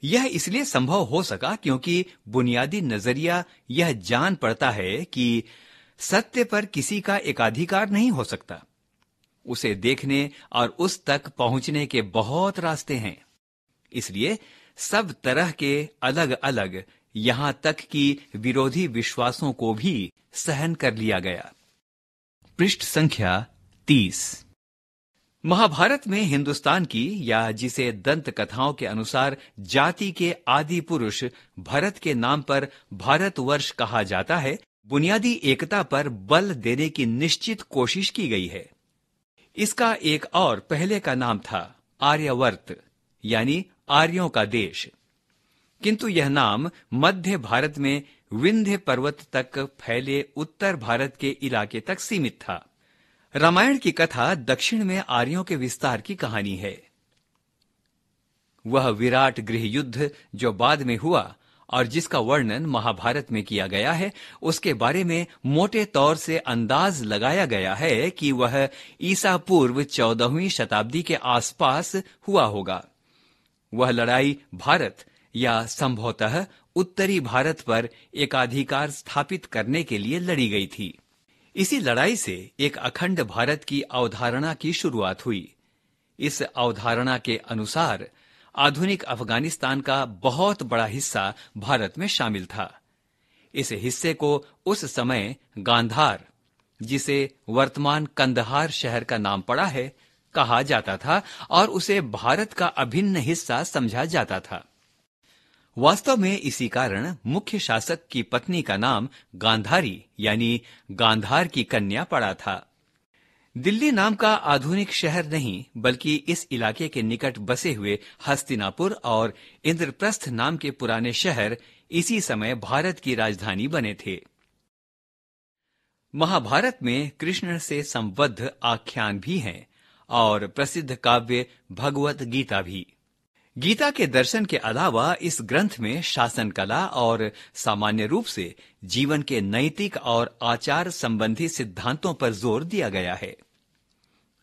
यह इसलिए संभव हो सका क्योंकि बुनियादी नजरिया यह जान पड़ता है कि सत्य पर किसी का एकाधिकार नहीं हो सकता उसे देखने और उस तक पहुंचने के बहुत रास्ते हैं इसलिए सब तरह के अलग अलग यहां तक कि विरोधी विश्वासों को भी सहन कर लिया गया पृष्ठ संख्या तीस महाभारत में हिंदुस्तान की या जिसे दंत कथाओं के अनुसार जाति के आदि पुरुष भरत के नाम पर भारतवर्ष कहा जाता है बुनियादी एकता पर बल देने की निश्चित कोशिश की गई है इसका एक और पहले का नाम था आर्यवर्त यानी आर्यों का देश किंतु यह नाम मध्य भारत में विंध्य पर्वत तक फैले उत्तर भारत के इलाके तक सीमित था रामायण की कथा दक्षिण में आर्यों के विस्तार की कहानी है वह विराट गृह युद्ध जो बाद में हुआ और जिसका वर्णन महाभारत में किया गया है उसके बारे में मोटे तौर से अंदाज लगाया गया है कि वह ईसा पूर्व चौदहवीं शताब्दी के आसपास हुआ होगा वह लड़ाई भारत या संभवतः उत्तरी भारत पर एकाधिकार स्थापित करने के लिए लड़ी गई थी इसी लड़ाई से एक अखंड भारत की अवधारणा की शुरुआत हुई इस अवधारणा के अनुसार आधुनिक अफगानिस्तान का बहुत बड़ा हिस्सा भारत में शामिल था इस हिस्से को उस समय गांधार जिसे वर्तमान कंदहार शहर का नाम पड़ा है कहा जाता था और उसे भारत का अभिन्न हिस्सा समझा जाता था वास्तव में इसी कारण मुख्य शासक की पत्नी का नाम गांधारी यानी गांधार की कन्या पड़ा था दिल्ली नाम का आधुनिक शहर नहीं बल्कि इस इलाके के निकट बसे हुए हस्तिनापुर और इंद्रप्रस्थ नाम के पुराने शहर इसी समय भारत की राजधानी बने थे महाभारत में कृष्ण से संबद्ध आख्यान भी हैं और प्रसिद्ध काव्य भगवत गीता भी गीता के दर्शन के अलावा इस ग्रंथ में शासन कला और सामान्य रूप से जीवन के नैतिक और आचार संबंधी सिद्धांतों पर जोर दिया गया है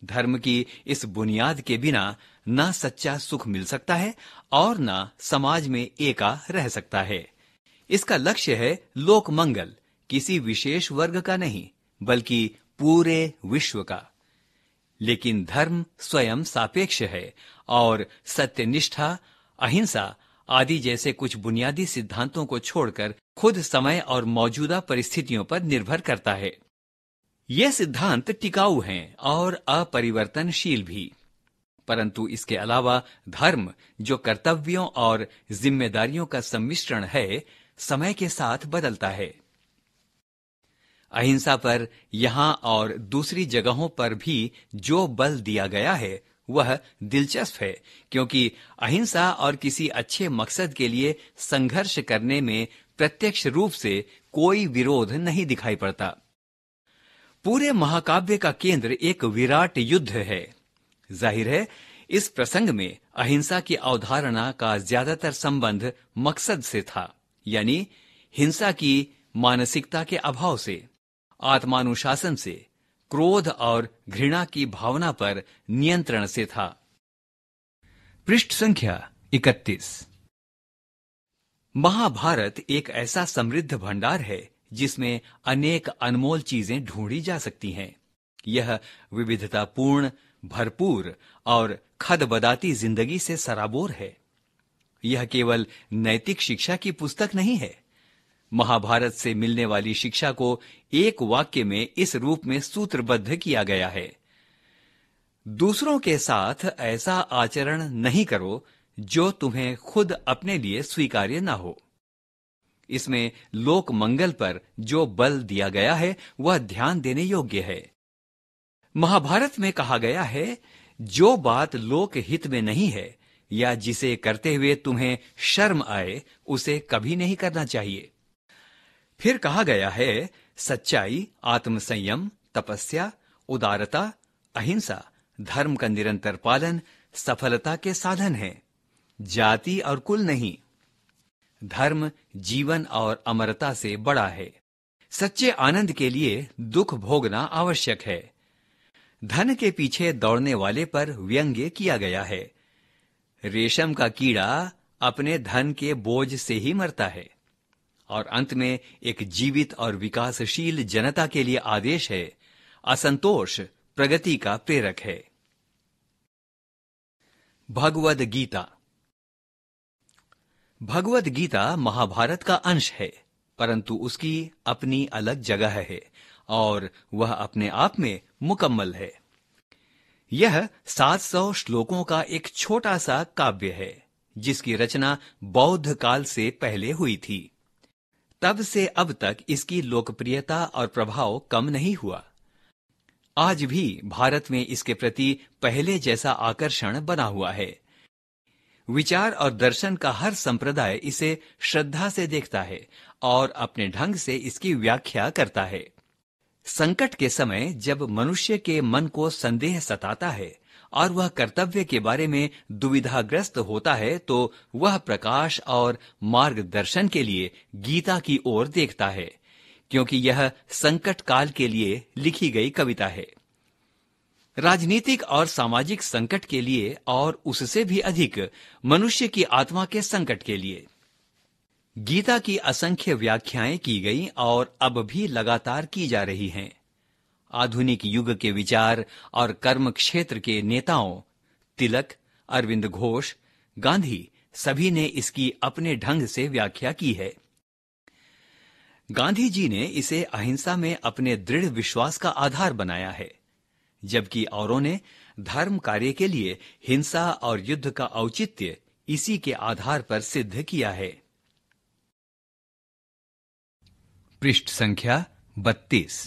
धर्म की इस बुनियाद के बिना न सच्चा सुख मिल सकता है और न समाज में एका रह सकता है इसका लक्ष्य है लोक मंगल किसी विशेष वर्ग का नहीं बल्कि पूरे विश्व का लेकिन धर्म स्वयं सापेक्ष है और सत्यनिष्ठा अहिंसा आदि जैसे कुछ बुनियादी सिद्धांतों को छोड़कर खुद समय और मौजूदा परिस्थितियों पर निर्भर करता है ये सिद्धांत टिकाऊ हैं और अपरिवर्तनशील भी परंतु इसके अलावा धर्म जो कर्तव्यों और जिम्मेदारियों का सम्मिश्रण है समय के साथ बदलता है अहिंसा पर यहां और दूसरी जगहों पर भी जो बल दिया गया है वह दिलचस्प है क्योंकि अहिंसा और किसी अच्छे मकसद के लिए संघर्ष करने में प्रत्यक्ष रूप से कोई विरोध नहीं दिखाई पड़ता पूरे महाकाव्य का केंद्र एक विराट युद्ध है जाहिर है इस प्रसंग में अहिंसा की अवधारणा का ज्यादातर संबंध मकसद से था यानी हिंसा की मानसिकता के अभाव से आत्मानुशासन से क्रोध और घृणा की भावना पर नियंत्रण से था पृष्ठ संख्या 31 महाभारत एक ऐसा समृद्ध भंडार है जिसमें अनेक अनमोल चीजें ढूंढी जा सकती हैं यह विविधतापूर्ण भरपूर और खदबदाती जिंदगी से सराबोर है यह केवल नैतिक शिक्षा की पुस्तक नहीं है महाभारत से मिलने वाली शिक्षा को एक वाक्य में इस रूप में सूत्रबद्ध किया गया है दूसरों के साथ ऐसा आचरण नहीं करो जो तुम्हें खुद अपने लिए स्वीकार्य ना हो इसमें लोक मंगल पर जो बल दिया गया है वह ध्यान देने योग्य है महाभारत में कहा गया है जो बात लोक हित में नहीं है या जिसे करते हुए तुम्हें शर्म आए उसे कभी नहीं करना चाहिए फिर कहा गया है सच्चाई आत्मसंयम तपस्या उदारता अहिंसा धर्म का निरंतर पालन सफलता के साधन है जाति और कुल नहीं धर्म जीवन और अमरता से बड़ा है सच्चे आनंद के लिए दुख भोगना आवश्यक है धन के पीछे दौड़ने वाले पर व्यंग्य किया गया है रेशम का कीड़ा अपने धन के बोझ से ही मरता है और अंत में एक जीवित और विकासशील जनता के लिए आदेश है असंतोष प्रगति का प्रेरक है भगवद गीता भगवत गीता महाभारत का अंश है परंतु उसकी अपनी अलग जगह है और वह अपने आप में मुकम्मल है यह 700 श्लोकों का एक छोटा सा काव्य है जिसकी रचना बौद्ध काल से पहले हुई थी तब से अब तक इसकी लोकप्रियता और प्रभाव कम नहीं हुआ आज भी भारत में इसके प्रति पहले जैसा आकर्षण बना हुआ है विचार और दर्शन का हर संप्रदाय इसे श्रद्धा से देखता है और अपने ढंग से इसकी व्याख्या करता है संकट के समय जब मनुष्य के मन को संदेह सताता है और वह कर्तव्य के बारे में दुविधाग्रस्त होता है तो वह प्रकाश और मार्गदर्शन के लिए गीता की ओर देखता है क्योंकि यह संकट काल के लिए लिखी गई कविता है राजनीतिक और सामाजिक संकट के लिए और उससे भी अधिक मनुष्य की आत्मा के संकट के लिए गीता की असंख्य व्याख्याएं की गई और अब भी लगातार की जा रही हैं। आधुनिक युग के विचार और कर्म क्षेत्र के नेताओं तिलक अरविंद घोष गांधी सभी ने इसकी अपने ढंग से व्याख्या की है गांधी जी ने इसे अहिंसा में अपने दृढ़ विश्वास का आधार बनाया है जबकि औरों ने धर्म कार्य के लिए हिंसा और युद्ध का औचित्य इसी के आधार पर सिद्ध किया है पृष्ठ संख्या बत्तीस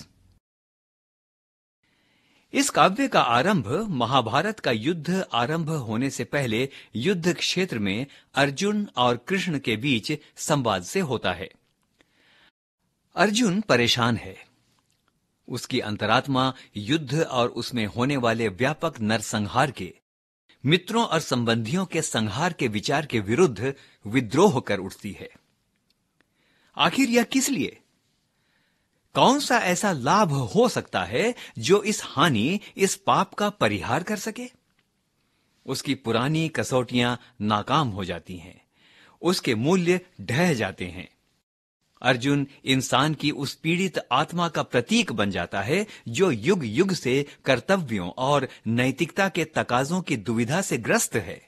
इस काव्य का आरंभ महाभारत का युद्ध आरंभ होने से पहले युद्ध क्षेत्र में अर्जुन और कृष्ण के बीच संवाद से होता है अर्जुन परेशान है उसकी अंतरात्मा युद्ध और उसमें होने वाले व्यापक नरसंहार के मित्रों और संबंधियों के संहार के विचार के विरुद्ध विद्रोह कर उठती है आखिर यह किस लिए कौन सा ऐसा लाभ हो सकता है जो इस हानि इस पाप का परिहार कर सके उसकी पुरानी कसौटियां नाकाम हो जाती हैं उसके मूल्य ढह जाते हैं अर्जुन इंसान की उस पीड़ित आत्मा का प्रतीक बन जाता है जो युग युग से कर्तव्यों और नैतिकता के तकाजों की दुविधा से ग्रस्त है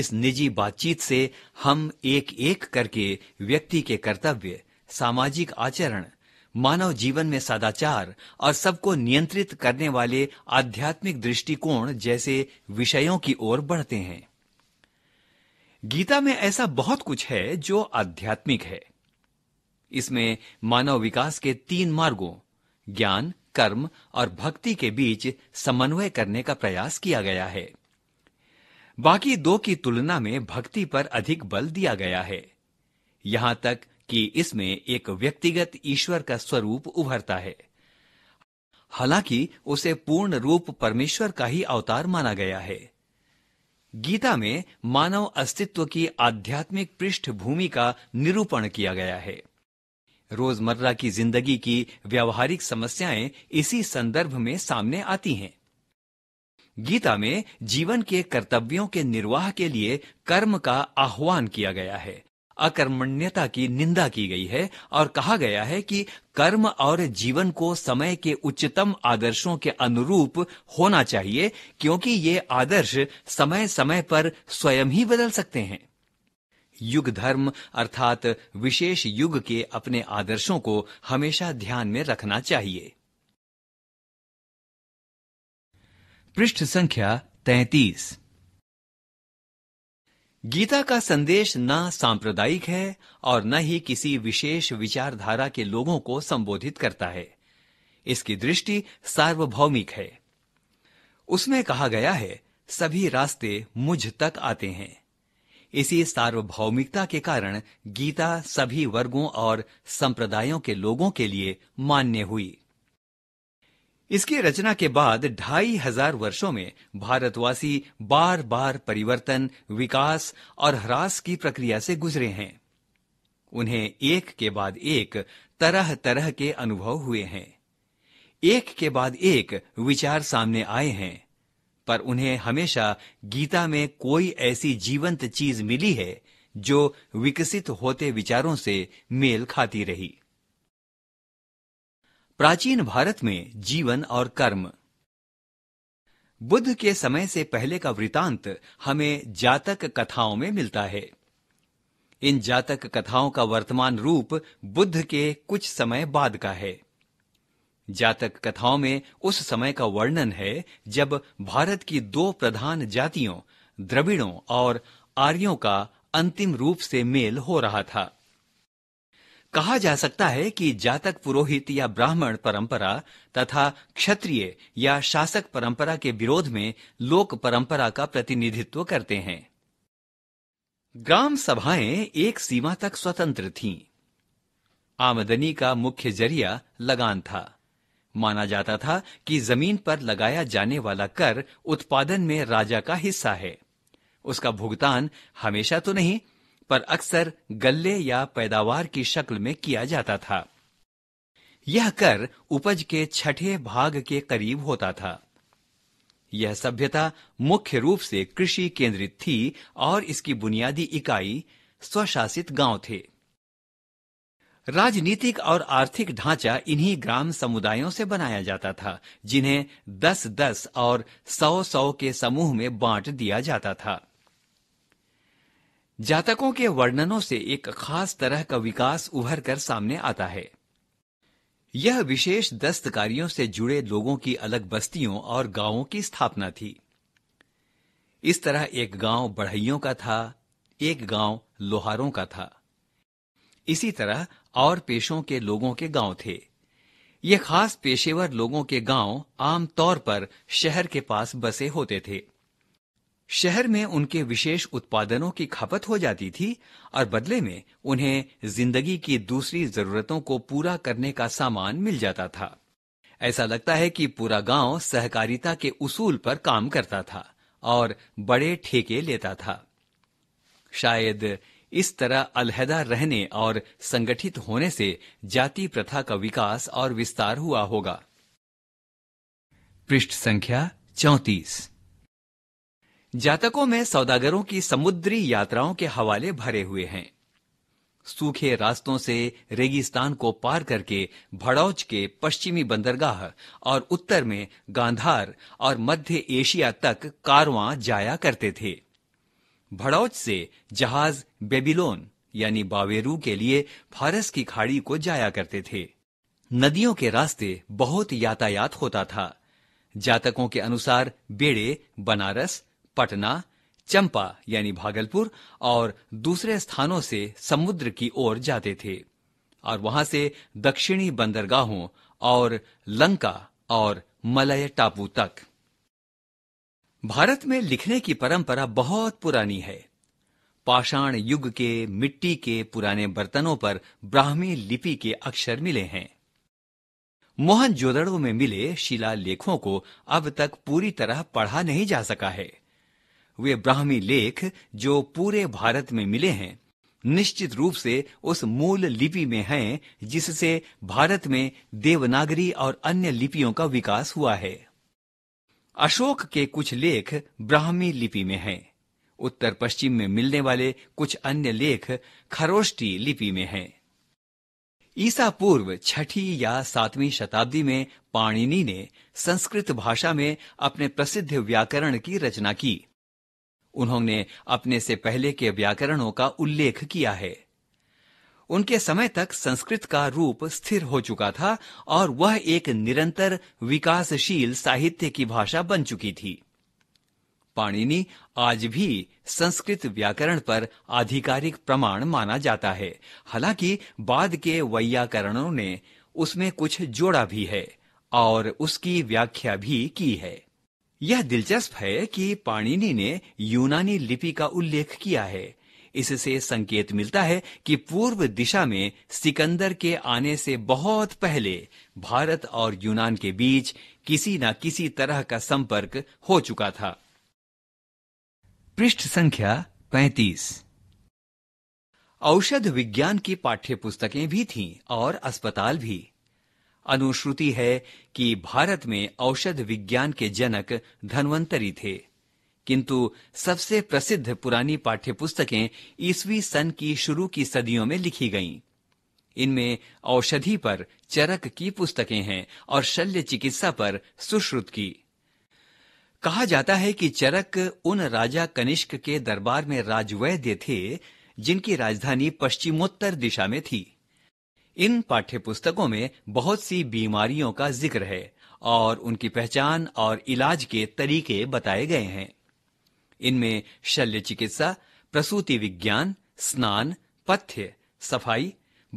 इस निजी बातचीत से हम एक एक करके व्यक्ति के कर्तव्य सामाजिक आचरण मानव जीवन में सदाचार और सबको नियंत्रित करने वाले आध्यात्मिक दृष्टिकोण जैसे विषयों की ओर बढ़ते हैं गीता में ऐसा बहुत कुछ है जो आध्यात्मिक है इसमें मानव विकास के तीन मार्गों ज्ञान कर्म और भक्ति के बीच समन्वय करने का प्रयास किया गया है बाकी दो की तुलना में भक्ति पर अधिक बल दिया गया है यहां तक कि इसमें एक व्यक्तिगत ईश्वर का स्वरूप उभरता है हालांकि उसे पूर्ण रूप परमेश्वर का ही अवतार माना गया है गीता में मानव अस्तित्व की आध्यात्मिक पृष्ठभूमि का निरूपण किया गया है रोजमर्रा की जिंदगी की व्यावहारिक समस्याएं इसी संदर्भ में सामने आती हैं गीता में जीवन के कर्तव्यों के निर्वाह के लिए कर्म का आह्वान किया गया है अकर्मण्यता की निंदा की गई है और कहा गया है कि कर्म और जीवन को समय के उच्चतम आदर्शों के अनुरूप होना चाहिए क्योंकि ये आदर्श समय समय पर स्वयं ही बदल सकते हैं युग धर्म अर्थात विशेष युग के अपने आदर्शों को हमेशा ध्यान में रखना चाहिए पृष्ठ संख्या तैतीस गीता का संदेश न सांप्रदायिक है और न ही किसी विशेष विचारधारा के लोगों को संबोधित करता है इसकी दृष्टि सार्वभौमिक है उसमें कहा गया है सभी रास्ते मुझ तक आते हैं इसी सार्वभौमिकता के कारण गीता सभी वर्गों और संप्रदायों के लोगों के लिए मान्य हुई इसकी रचना के बाद ढाई हजार वर्षों में भारतवासी बार बार परिवर्तन विकास और ह्रास की प्रक्रिया से गुजरे हैं उन्हें एक के बाद एक तरह तरह के अनुभव हुए हैं एक के बाद एक विचार सामने आए हैं पर उन्हें हमेशा गीता में कोई ऐसी जीवंत चीज मिली है जो विकसित होते विचारों से मेल खाती रही प्राचीन भारत में जीवन और कर्म बुद्ध के समय से पहले का वृतांत हमें जातक कथाओं में मिलता है इन जातक कथाओं का वर्तमान रूप बुद्ध के कुछ समय बाद का है जातक कथाओं में उस समय का वर्णन है जब भारत की दो प्रधान जातियों द्रविड़ों और आर्यों का अंतिम रूप से मेल हो रहा था कहा जा सकता है कि जातक पुरोहित या ब्राह्मण परंपरा तथा क्षत्रिय या शासक परंपरा के विरोध में लोक परंपरा का प्रतिनिधित्व करते हैं ग्राम सभाएं एक सीमा तक स्वतंत्र थीं। आमदनी का मुख्य जरिया लगान था माना जाता था कि जमीन पर लगाया जाने वाला कर उत्पादन में राजा का हिस्सा है उसका भुगतान हमेशा तो नहीं पर अक्सर गल्ले या पैदावार की शक्ल में किया जाता था यह कर उपज के छठे भाग के करीब होता था यह सभ्यता मुख्य रूप से कृषि केंद्रित थी और इसकी बुनियादी इकाई स्वशासित गांव थे राजनीतिक और आर्थिक ढांचा इन्हीं ग्राम समुदायों से बनाया जाता था जिन्हें दस दस और सौ सौ के समूह में बांट दिया जाता था जातकों के वर्णनों से एक खास तरह का विकास उभर कर सामने आता है यह विशेष दस्तकारियों से जुड़े लोगों की अलग बस्तियों और गांवों की स्थापना थी इस तरह एक गांव बढ़इयों का था एक गांव लोहारों का था इसी तरह और पेशों के लोगों के गांव थे ये खास पेशेवर लोगों के गांव आमतौर पर शहर के पास बसे होते थे शहर में उनके विशेष उत्पादनों की खपत हो जाती थी और बदले में उन्हें जिंदगी की दूसरी जरूरतों को पूरा करने का सामान मिल जाता था ऐसा लगता है कि पूरा गांव सहकारिता के उसूल पर काम करता था और बड़े ठेके लेता था शायद इस तरह अलहदा रहने और संगठित होने से जाति प्रथा का विकास और विस्तार हुआ होगा पृष्ठ संख्या चौंतीस जातकों में सौदागरों की समुद्री यात्राओं के हवाले भरे हुए हैं सूखे रास्तों से रेगिस्तान को पार करके भड़ौच के पश्चिमी बंदरगाह और उत्तर में गांधार और मध्य एशिया तक कारवां जाया करते थे भड़ौच से जहाज बेबीलोन यानी बावेरू के लिए फारस की खाड़ी को जाया करते थे नदियों के रास्ते बहुत यातायात होता था जातकों के अनुसार बेड़े बनारस पटना चंपा यानी भागलपुर और दूसरे स्थानों से समुद्र की ओर जाते थे और वहां से दक्षिणी बंदरगाहों और लंका और मलय टापू तक भारत में लिखने की परंपरा बहुत पुरानी है पाषाण युग के मिट्टी के पुराने बर्तनों पर ब्राह्मी लिपि के अक्षर मिले हैं मोहन जोदड़ो में मिले शिला लेखों को अब तक पूरी तरह पढ़ा नहीं जा सका है वे ब्राह्मी लेख जो पूरे भारत में मिले हैं निश्चित रूप से उस मूल लिपि में हैं जिससे भारत में देवनागरी और अन्य लिपियों का विकास हुआ है अशोक के कुछ लेख ब्राह्मी लिपि में हैं। उत्तर पश्चिम में मिलने वाले कुछ अन्य लेख खरोष्टी लिपि में हैं। ईसा पूर्व छठी या सातवीं शताब्दी में पाणिनि ने संस्कृत भाषा में अपने प्रसिद्ध व्याकरण की रचना की उन्होंने अपने से पहले के व्याकरणों का उल्लेख किया है उनके समय तक संस्कृत का रूप स्थिर हो चुका था और वह एक निरंतर विकासशील साहित्य की भाषा बन चुकी थी पाणिनि आज भी संस्कृत व्याकरण पर आधिकारिक प्रमाण माना जाता है हालांकि बाद के वैयाकरणों ने उसमें कुछ जोड़ा भी है और उसकी व्याख्या भी की है यह दिलचस्प है कि पाणिनि ने यूनानी लिपि का उल्लेख किया है इससे संकेत मिलता है कि पूर्व दिशा में सिकंदर के आने से बहुत पहले भारत और यूनान के बीच किसी न किसी तरह का संपर्क हो चुका था पृष्ठ संख्या पैतीस औषध विज्ञान की पाठ्य पुस्तकें भी थीं और अस्पताल भी अनुश्रुति है कि भारत में औषध विज्ञान के जनक धनवंतरी थे किंतु सबसे प्रसिद्ध पुरानी पाठ्य पुस्तकें ईसवी सन की शुरू की सदियों में लिखी गईं। इनमें औषधि पर चरक की पुस्तकें हैं और शल्य चिकित्सा पर सुश्रुत की कहा जाता है कि चरक उन राजा कनिष्क के दरबार में राजवैद्य थे जिनकी राजधानी पश्चिमोत्तर दिशा में थी इन पाठ्य पुस्तकों में बहुत सी बीमारियों का जिक्र है और उनकी पहचान और इलाज के तरीके बताए गए हैं इनमें शल्य चिकित्सा प्रसूति विज्ञान स्नान पथ्य सफाई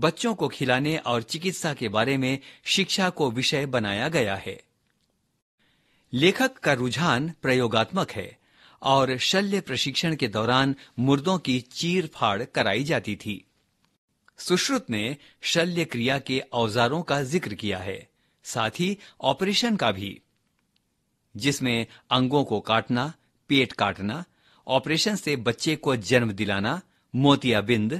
बच्चों को खिलाने और चिकित्सा के बारे में शिक्षा को विषय बनाया गया है लेखक का रुझान प्रयोगात्मक है और शल्य प्रशिक्षण के दौरान मुर्दों की चीर फाड़ कराई जाती थी सुश्रुत ने शल्य क्रिया के औजारों का जिक्र किया है साथ ही ऑपरेशन का भी जिसमें अंगों को काटना पेट काटना ऑपरेशन से बच्चे को जन्म दिलाना मोतियाबिंद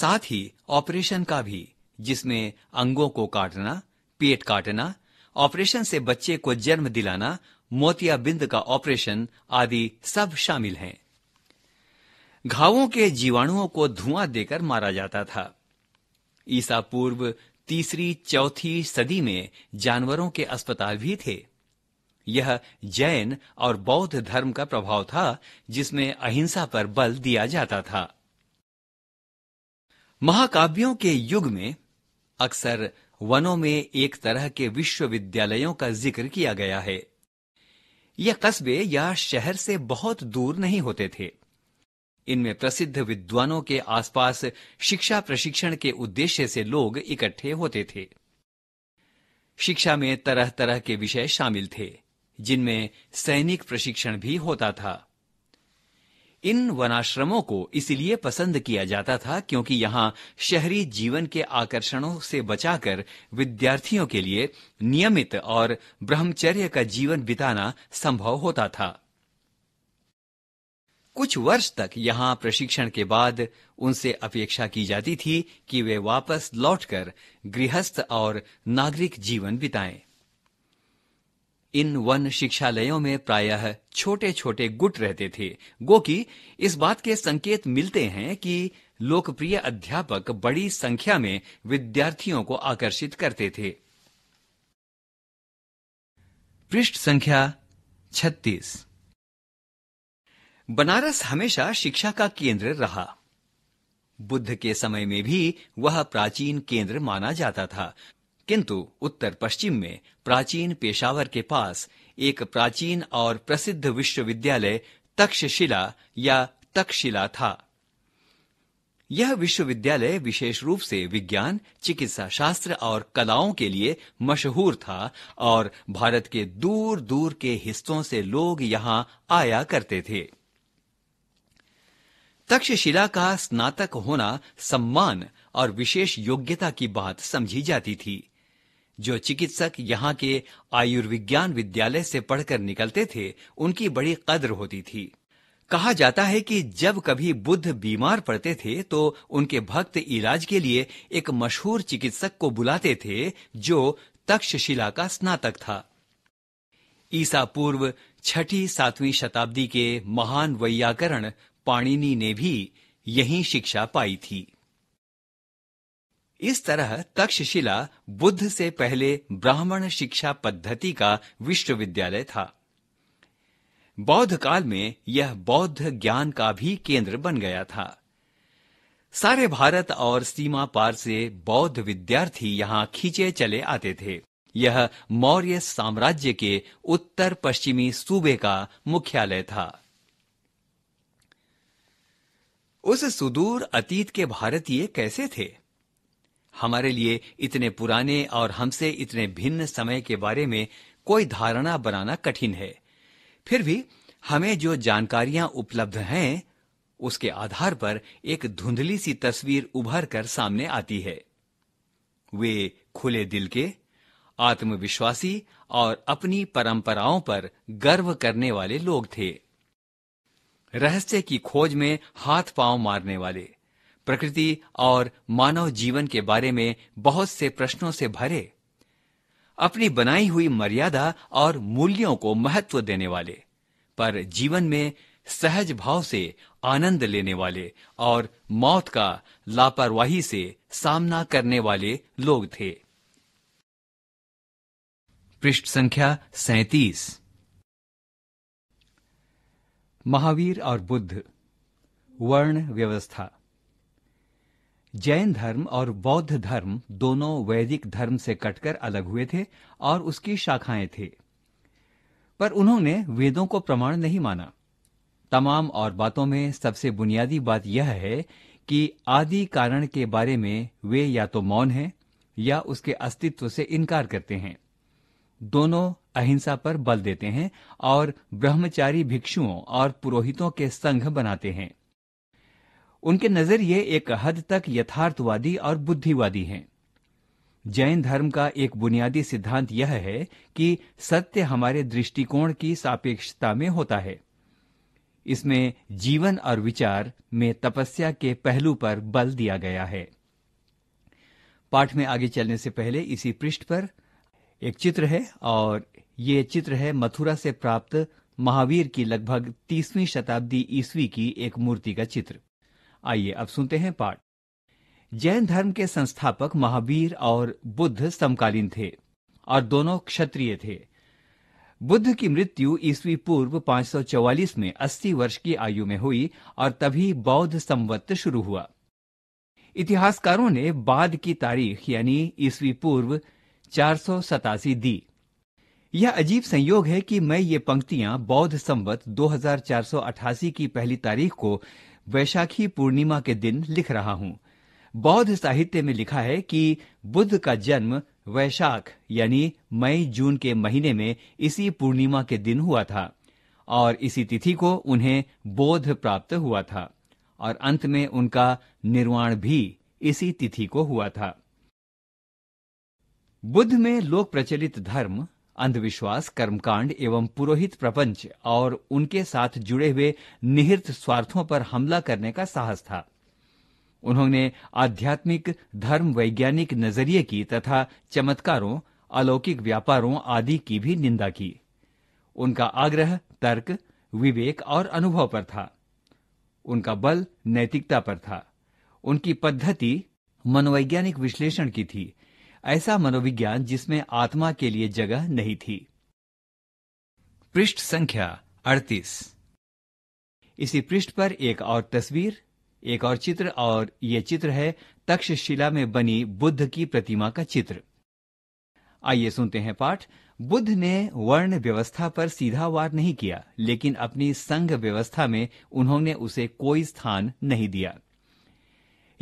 साथ ही ऑपरेशन का भी जिसमें अंगों को काटना पेट काटना ऑपरेशन से बच्चे को जन्म दिलाना मोतियाबिंद का ऑपरेशन आदि सब शामिल हैं घावों के जीवाणुओं को धुआं देकर मारा जाता था ईसा पूर्व तीसरी चौथी सदी में जानवरों के अस्पताल भी थे यह जैन और बौद्ध धर्म का प्रभाव था जिसमें अहिंसा पर बल दिया जाता था महाकाव्यों के युग में अक्सर वनों में एक तरह के विश्वविद्यालयों का जिक्र किया गया है यह कस्बे या शहर से बहुत दूर नहीं होते थे इनमें प्रसिद्ध विद्वानों के आसपास शिक्षा प्रशिक्षण के उद्देश्य से लोग इकट्ठे होते थे शिक्षा में तरह तरह के विषय शामिल थे जिनमें सैनिक प्रशिक्षण भी होता था इन वनाश्रमों को इसलिए पसंद किया जाता था क्योंकि यहाँ शहरी जीवन के आकर्षणों से बचाकर विद्यार्थियों के लिए नियमित और ब्रह्मचर्य का जीवन बिताना संभव होता था कुछ वर्ष तक यहाँ प्रशिक्षण के बाद उनसे अपेक्षा की जाती थी कि वे वापस लौटकर गृहस्थ और नागरिक जीवन बिताएं। इन वन शिक्षालयों में प्रायः छोटे छोटे गुट रहते थे गो कि इस बात के संकेत मिलते हैं कि लोकप्रिय अध्यापक बड़ी संख्या में विद्यार्थियों को आकर्षित करते थे पृष्ठ संख्या 36 बनारस हमेशा शिक्षा का केंद्र रहा बुद्ध के समय में भी वह प्राचीन केंद्र माना जाता था किंतु उत्तर पश्चिम में प्राचीन पेशावर के पास एक प्राचीन और प्रसिद्ध विश्वविद्यालय तक्षशिला या तक्षशिला था यह विश्वविद्यालय विशेष रूप से विज्ञान चिकित्सा शास्त्र और कलाओं के लिए मशहूर था और भारत के दूर दूर के हिस्सों से लोग यहाँ आया करते थे तक्षशिला का स्नातक होना सम्मान और विशेष योग्यता की बात समझी जाती थी जो चिकित्सक यहाँ के आयुर्विज्ञान विद्यालय से पढ़कर निकलते थे उनकी बड़ी कद्र होती थी कहा जाता है कि जब कभी बुद्ध बीमार पड़ते थे तो उनके भक्त इलाज के लिए एक मशहूर चिकित्सक को बुलाते थे जो तक्षशिला का स्नातक था ईसा पूर्व छठी सातवीं शताब्दी के महान वैयाकरण पाणिनि ने भी यही शिक्षा पाई थी इस तरह तक्षशिला बुद्ध से पहले ब्राह्मण शिक्षा पद्धति का विश्वविद्यालय था बौद्ध काल में यह बौद्ध ज्ञान का भी केंद्र बन गया था सारे भारत और सीमा पार से बौद्ध विद्यार्थी यहाँ खींचे चले आते थे यह मौर्य साम्राज्य के उत्तर पश्चिमी सूबे का मुख्यालय था उस सुदूर अतीत के भारतीय कैसे थे हमारे लिए इतने पुराने और हमसे इतने भिन्न समय के बारे में कोई धारणा बनाना कठिन है फिर भी हमें जो जानकारियां उपलब्ध हैं उसके आधार पर एक धुंधली सी तस्वीर उभर कर सामने आती है वे खुले दिल के आत्मविश्वासी और अपनी परंपराओं पर गर्व करने वाले लोग थे रहस्य की खोज में हाथ पांव मारने वाले प्रकृति और मानव जीवन के बारे में बहुत से प्रश्नों से भरे अपनी बनाई हुई मर्यादा और मूल्यों को महत्व देने वाले पर जीवन में सहज भाव से आनंद लेने वाले और मौत का लापरवाही से सामना करने वाले लोग थे पृष्ठ संख्या सैतीस महावीर और बुद्ध वर्ण व्यवस्था जैन धर्म और बौद्ध धर्म दोनों वैदिक धर्म से कटकर अलग हुए थे और उसकी शाखाएं थे पर उन्होंने वेदों को प्रमाण नहीं माना तमाम और बातों में सबसे बुनियादी बात यह है कि आदि कारण के बारे में वे या तो मौन हैं या उसके अस्तित्व से इनकार करते हैं दोनों अहिंसा पर बल देते हैं और ब्रह्मचारी भिक्षुओं और पुरोहितों के संघ बनाते हैं उनके नजरिए एक हद तक यथार्थवादी और बुद्धिवादी हैं जैन धर्म का एक बुनियादी सिद्धांत यह है कि सत्य हमारे दृष्टिकोण की सापेक्षता में होता है इसमें जीवन और विचार में तपस्या के पहलू पर बल दिया गया है पाठ में आगे चलने से पहले इसी पृष्ठ पर एक चित्र है और ये चित्र है मथुरा से प्राप्त महावीर की लगभग तीसवीं शताब्दी ईस्वी की एक मूर्ति का चित्र आइए अब सुनते हैं पाठ जैन धर्म के संस्थापक महावीर और बुद्ध समकालीन थे और दोनों क्षत्रिय थे बुद्ध की मृत्यु ईस्वी पूर्व 544 में 80 वर्ष की आयु में हुई और तभी बौद्ध संवत्त शुरू हुआ इतिहासकारों ने बाद की तारीख यानी ईस्वी पूर्व चार दी यह अजीब संयोग है कि मैं ये पंक्तियां बौद्ध संवत 2488 की पहली तारीख को वैशाखी पूर्णिमा के दिन लिख रहा हूं बौद्ध साहित्य में लिखा है कि बुद्ध का जन्म वैशाख यानी मई जून के महीने में इसी पूर्णिमा के दिन हुआ था और इसी तिथि को उन्हें बोध प्राप्त हुआ था और अंत में उनका निर्वाण भी इसी तिथि को हुआ था बुद्ध में लोक प्रचलित धर्म अंधविश्वास कर्मकांड एवं पुरोहित प्रपंच और उनके साथ जुड़े हुए निहित स्वार्थों पर हमला करने का साहस था उन्होंने आध्यात्मिक धर्म वैज्ञानिक नजरिए की तथा चमत्कारों अलौकिक व्यापारों आदि की भी निंदा की उनका आग्रह तर्क विवेक और अनुभव पर था उनका बल नैतिकता पर था उनकी पद्धति मनोवैज्ञानिक विश्लेषण की थी ऐसा मनोविज्ञान जिसमें आत्मा के लिए जगह नहीं थी पृष्ठ संख्या 38 इसी पृष्ठ पर एक और तस्वीर एक और चित्र और ये चित्र है तक्षशिला में बनी बुद्ध की प्रतिमा का चित्र आइए सुनते हैं पाठ बुद्ध ने वर्ण व्यवस्था पर सीधा वार नहीं किया लेकिन अपनी संघ व्यवस्था में उन्होंने उसे कोई स्थान नहीं दिया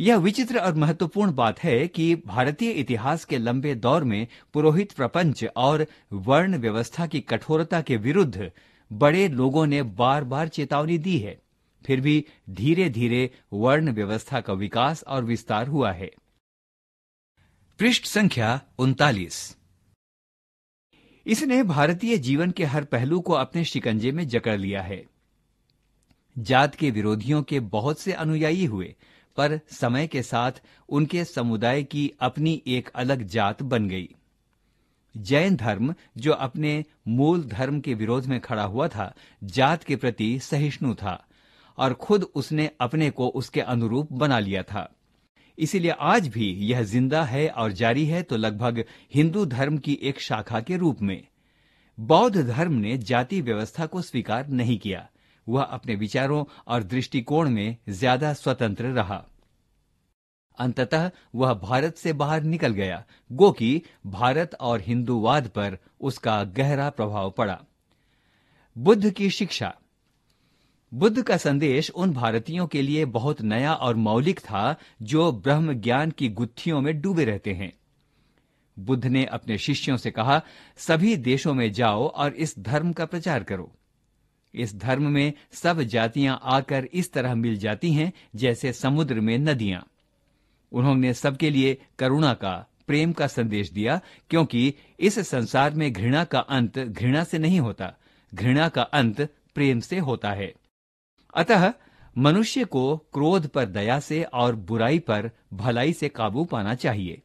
यह विचित्र और महत्वपूर्ण बात है कि भारतीय इतिहास के लंबे दौर में पुरोहित प्रपंच और वर्ण व्यवस्था की कठोरता के विरुद्ध बड़े लोगों ने बार बार चेतावनी दी है फिर भी धीरे धीरे वर्ण व्यवस्था का विकास और विस्तार हुआ है पृष्ठ संख्या उनतालीस इसने भारतीय जीवन के हर पहलू को अपने शिकंजे में जकड़ लिया है जात के विरोधियों के बहुत से अनुयायी हुए पर समय के साथ उनके समुदाय की अपनी एक अलग जात बन गई जैन धर्म जो अपने मूल धर्म के विरोध में खड़ा हुआ था जात के प्रति सहिष्णु था और खुद उसने अपने को उसके अनुरूप बना लिया था इसीलिए आज भी यह जिंदा है और जारी है तो लगभग हिंदू धर्म की एक शाखा के रूप में बौद्ध धर्म ने जाति व्यवस्था को स्वीकार नहीं किया वह अपने विचारों और दृष्टिकोण में ज्यादा स्वतंत्र रहा अंततः वह भारत से बाहर निकल गया गो कि भारत और हिंदूवाद पर उसका गहरा प्रभाव पड़ा बुद्ध की शिक्षा बुद्ध का संदेश उन भारतीयों के लिए बहुत नया और मौलिक था जो ब्रह्म ज्ञान की गुत्थियों में डूबे रहते हैं बुद्ध ने अपने शिष्यों से कहा सभी देशों में जाओ और इस धर्म का प्रचार करो इस धर्म में सब जातियां आकर इस तरह मिल जाती हैं जैसे समुद्र में नदियां उन्होंने सबके लिए करुणा का प्रेम का संदेश दिया क्योंकि इस संसार में घृणा का अंत घृणा से नहीं होता घृणा का अंत प्रेम से होता है अतः मनुष्य को क्रोध पर दया से और बुराई पर भलाई से काबू पाना चाहिए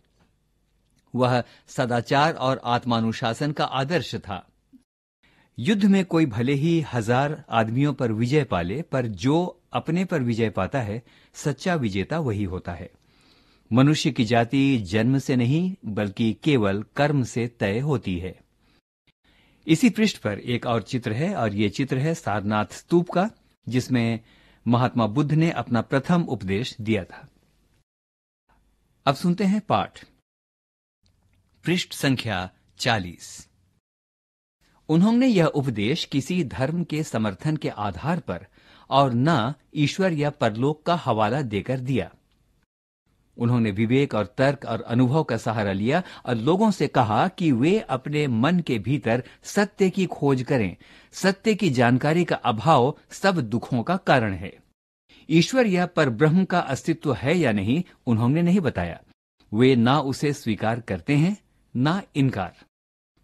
वह सदाचार और आत्मानुशासन का आदर्श था युद्ध में कोई भले ही हजार आदमियों पर विजय पाले पर जो अपने पर विजय पाता है सच्चा विजेता वही होता है मनुष्य की जाति जन्म से नहीं बल्कि केवल कर्म से तय होती है इसी पृष्ठ पर एक और चित्र है और ये चित्र है सारनाथ स्तूप का जिसमें महात्मा बुद्ध ने अपना प्रथम उपदेश दिया था अब सुनते हैं पाठ पृष्ठ संख्या चालीस उन्होंने यह उपदेश किसी धर्म के समर्थन के आधार पर और न ईश्वर या परलोक का हवाला देकर दिया उन्होंने विवेक और तर्क और अनुभव का सहारा लिया और लोगों से कहा कि वे अपने मन के भीतर सत्य की खोज करें सत्य की जानकारी का अभाव सब दुखों का कारण है ईश्वर या पर ब्रह्म का अस्तित्व है या नहीं उन्होंने नहीं बताया वे ना उसे स्वीकार करते हैं ना इनकार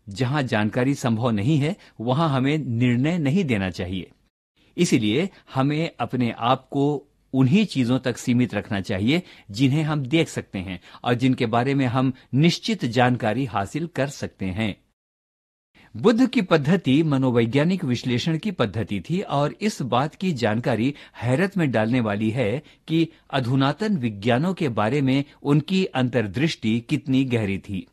जहां जानकारी संभव नहीं है वहां हमें निर्णय नहीं देना चाहिए इसलिए हमें अपने आप को उन्हीं चीजों तक सीमित रखना चाहिए जिन्हें हम देख सकते हैं और जिनके बारे में हम निश्चित जानकारी हासिल कर सकते हैं बुद्ध की पद्धति मनोवैज्ञानिक विश्लेषण की पद्धति थी और इस बात की जानकारी हैरत में डालने वाली है कि अधुनातन विज्ञानों के बारे में उनकी अंतर्दृष्टि कितनी गहरी थी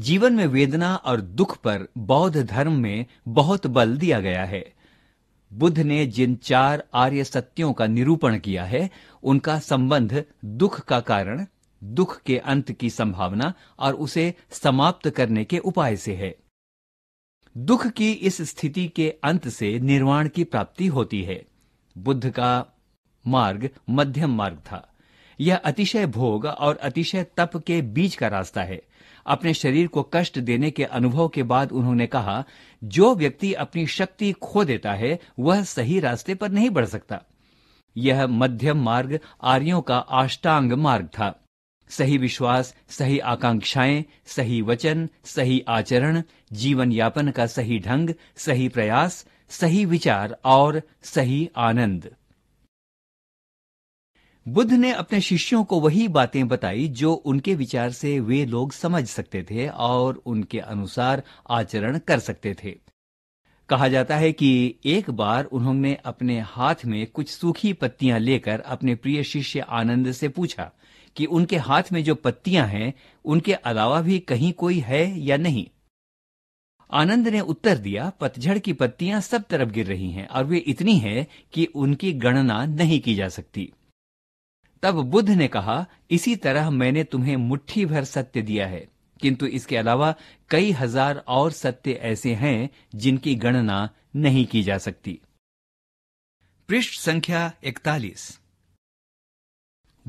जीवन में वेदना और दुख पर बौद्ध धर्म में बहुत बल दिया गया है बुद्ध ने जिन चार आर्य सत्यों का निरूपण किया है उनका संबंध दुख का कारण दुख के अंत की संभावना और उसे समाप्त करने के उपाय से है दुख की इस स्थिति के अंत से निर्वाण की प्राप्ति होती है बुद्ध का मार्ग मध्यम मार्ग था यह अतिशय भोग और अतिशय तप के बीच का रास्ता है अपने शरीर को कष्ट देने के अनुभव के बाद उन्होंने कहा जो व्यक्ति अपनी शक्ति खो देता है वह सही रास्ते पर नहीं बढ़ सकता यह मध्यम मार्ग आर्यों का आष्टांग मार्ग था सही विश्वास सही आकांक्षाएं सही वचन सही आचरण जीवन यापन का सही ढंग सही प्रयास सही विचार और सही आनंद बुद्ध ने अपने शिष्यों को वही बातें बताई जो उनके विचार से वे लोग समझ सकते थे और उनके अनुसार आचरण कर सकते थे कहा जाता है कि एक बार उन्होंने अपने हाथ में कुछ सूखी पत्तियां लेकर अपने प्रिय शिष्य आनंद से पूछा कि उनके हाथ में जो पत्तियां हैं उनके अलावा भी कहीं कोई है या नहीं आनंद ने उत्तर दिया पतझड़ की पत्तियां सब तरफ गिर रही हैं और वे इतनी हैं कि उनकी गणना नहीं की जा सकती तब बुद्ध ने कहा इसी तरह मैंने तुम्हें मुट्ठी भर सत्य दिया है किंतु इसके अलावा कई हजार और सत्य ऐसे हैं जिनकी गणना नहीं की जा सकती पृष्ठ संख्या 41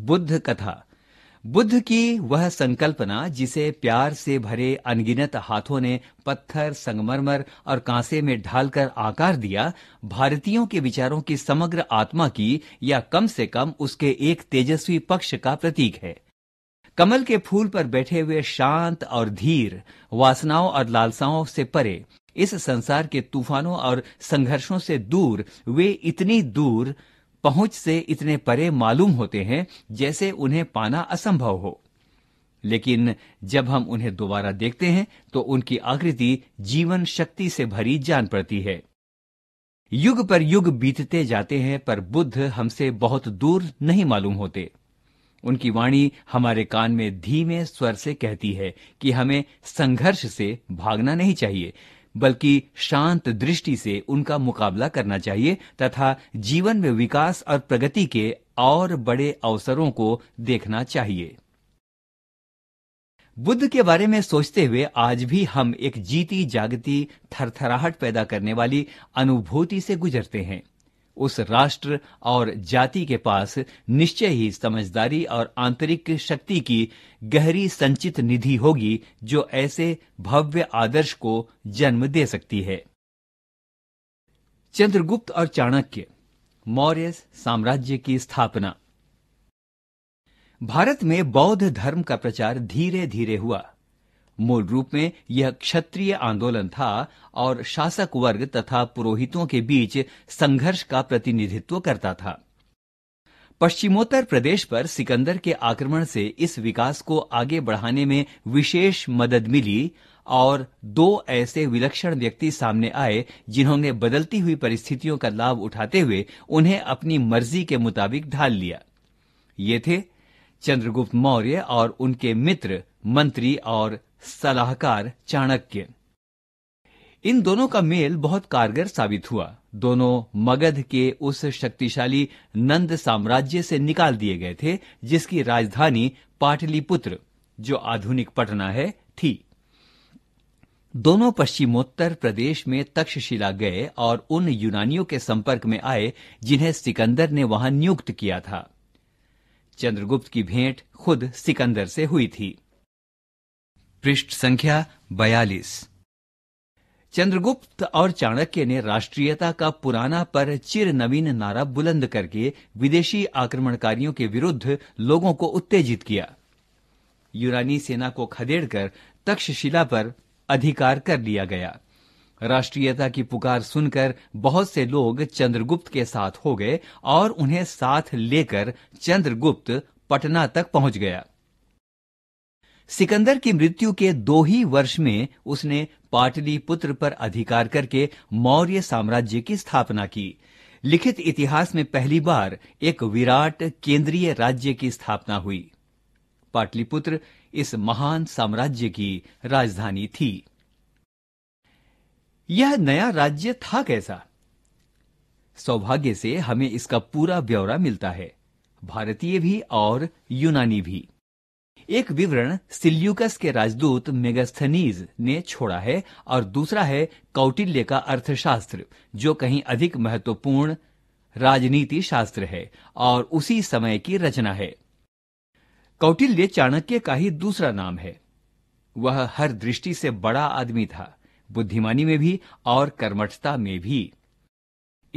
बुद्ध कथा बुद्ध की वह संकल्पना जिसे प्यार से भरे अनगिनत हाथों ने पत्थर संगमरमर और कांसे में ढालकर आकार दिया भारतीयों के विचारों की समग्र आत्मा की या कम से कम उसके एक तेजस्वी पक्ष का प्रतीक है कमल के फूल पर बैठे हुए शांत और धीर वासनाओं और लालसाओं से परे इस संसार के तूफानों और संघर्षों से दूर वे इतनी दूर पहुंच से इतने परे मालूम होते हैं जैसे उन्हें पाना असंभव हो लेकिन जब हम उन्हें दोबारा देखते हैं तो उनकी आकृति जीवन शक्ति से भरी जान पड़ती है युग पर युग बीतते जाते हैं पर बुद्ध हमसे बहुत दूर नहीं मालूम होते उनकी वाणी हमारे कान में धीमे स्वर से कहती है कि हमें संघर्ष से भागना नहीं चाहिए बल्कि शांत दृष्टि से उनका मुकाबला करना चाहिए तथा जीवन में विकास और प्रगति के और बड़े अवसरों को देखना चाहिए बुद्ध के बारे में सोचते हुए आज भी हम एक जीती जागती थरथराहट पैदा करने वाली अनुभूति से गुजरते हैं उस राष्ट्र और जाति के पास निश्चय ही समझदारी और आंतरिक शक्ति की गहरी संचित निधि होगी जो ऐसे भव्य आदर्श को जन्म दे सकती है चंद्रगुप्त और चाणक्य मौर्य साम्राज्य की स्थापना भारत में बौद्ध धर्म का प्रचार धीरे धीरे हुआ मूल रूप में यह क्षत्रिय आंदोलन था और शासक वर्ग तथा पुरोहितों के बीच संघर्ष का प्रतिनिधित्व करता था पश्चिमोत्तर प्रदेश पर सिकंदर के आक्रमण से इस विकास को आगे बढ़ाने में विशेष मदद मिली और दो ऐसे विलक्षण व्यक्ति सामने आए जिन्होंने बदलती हुई परिस्थितियों का लाभ उठाते हुए उन्हें अपनी मर्जी के मुताबिक ढाल लिया ये थे चंद्रगुप्त मौर्य और उनके मित्र मंत्री और सलाहकार चाणक्य इन दोनों का मेल बहुत कारगर साबित हुआ दोनों मगध के उस शक्तिशाली नंद साम्राज्य से निकाल दिए गए थे जिसकी राजधानी पाटलिपुत्र जो आधुनिक पटना है थी दोनों पश्चिमोत्तर प्रदेश में तक्षशिला गए और उन यूनानियों के संपर्क में आए जिन्हें सिकंदर ने वहां नियुक्त किया था चंद्रगुप्त की भेंट खुद सिकंदर से हुई थी पृष्ठ संख्या बयालीस चंद्रगुप्त और चाणक्य ने राष्ट्रीयता का पुराना पर चिर नवीन नारा बुलंद करके विदेशी आक्रमणकारियों के विरुद्ध लोगों को उत्तेजित किया यूरानी सेना को खदेड़कर तक्षशिला पर अधिकार कर लिया गया राष्ट्रीयता की पुकार सुनकर बहुत से लोग चंद्रगुप्त के साथ हो गए और उन्हें साथ लेकर चंद्रगुप्त पटना तक पहुंच गया सिकंदर की मृत्यु के दो ही वर्ष में उसने पाटलिपुत्र पर अधिकार करके मौर्य साम्राज्य की स्थापना की लिखित इतिहास में पहली बार एक विराट केंद्रीय राज्य की स्थापना हुई पाटलिपुत्र इस महान साम्राज्य की राजधानी थी यह नया राज्य था कैसा सौभाग्य से हमें इसका पूरा ब्यौरा मिलता है भारतीय भी और यूनानी भी एक विवरण सिल्यूकस के राजदूत मेगास्थनीज ने छोड़ा है और दूसरा है कौटिल्य का अर्थशास्त्र जो कहीं अधिक महत्वपूर्ण राजनीति शास्त्र है और उसी समय की रचना है कौटिल्य चाणक्य का ही दूसरा नाम है वह हर दृष्टि से बड़ा आदमी था बुद्धिमानी में भी और कर्मठता में भी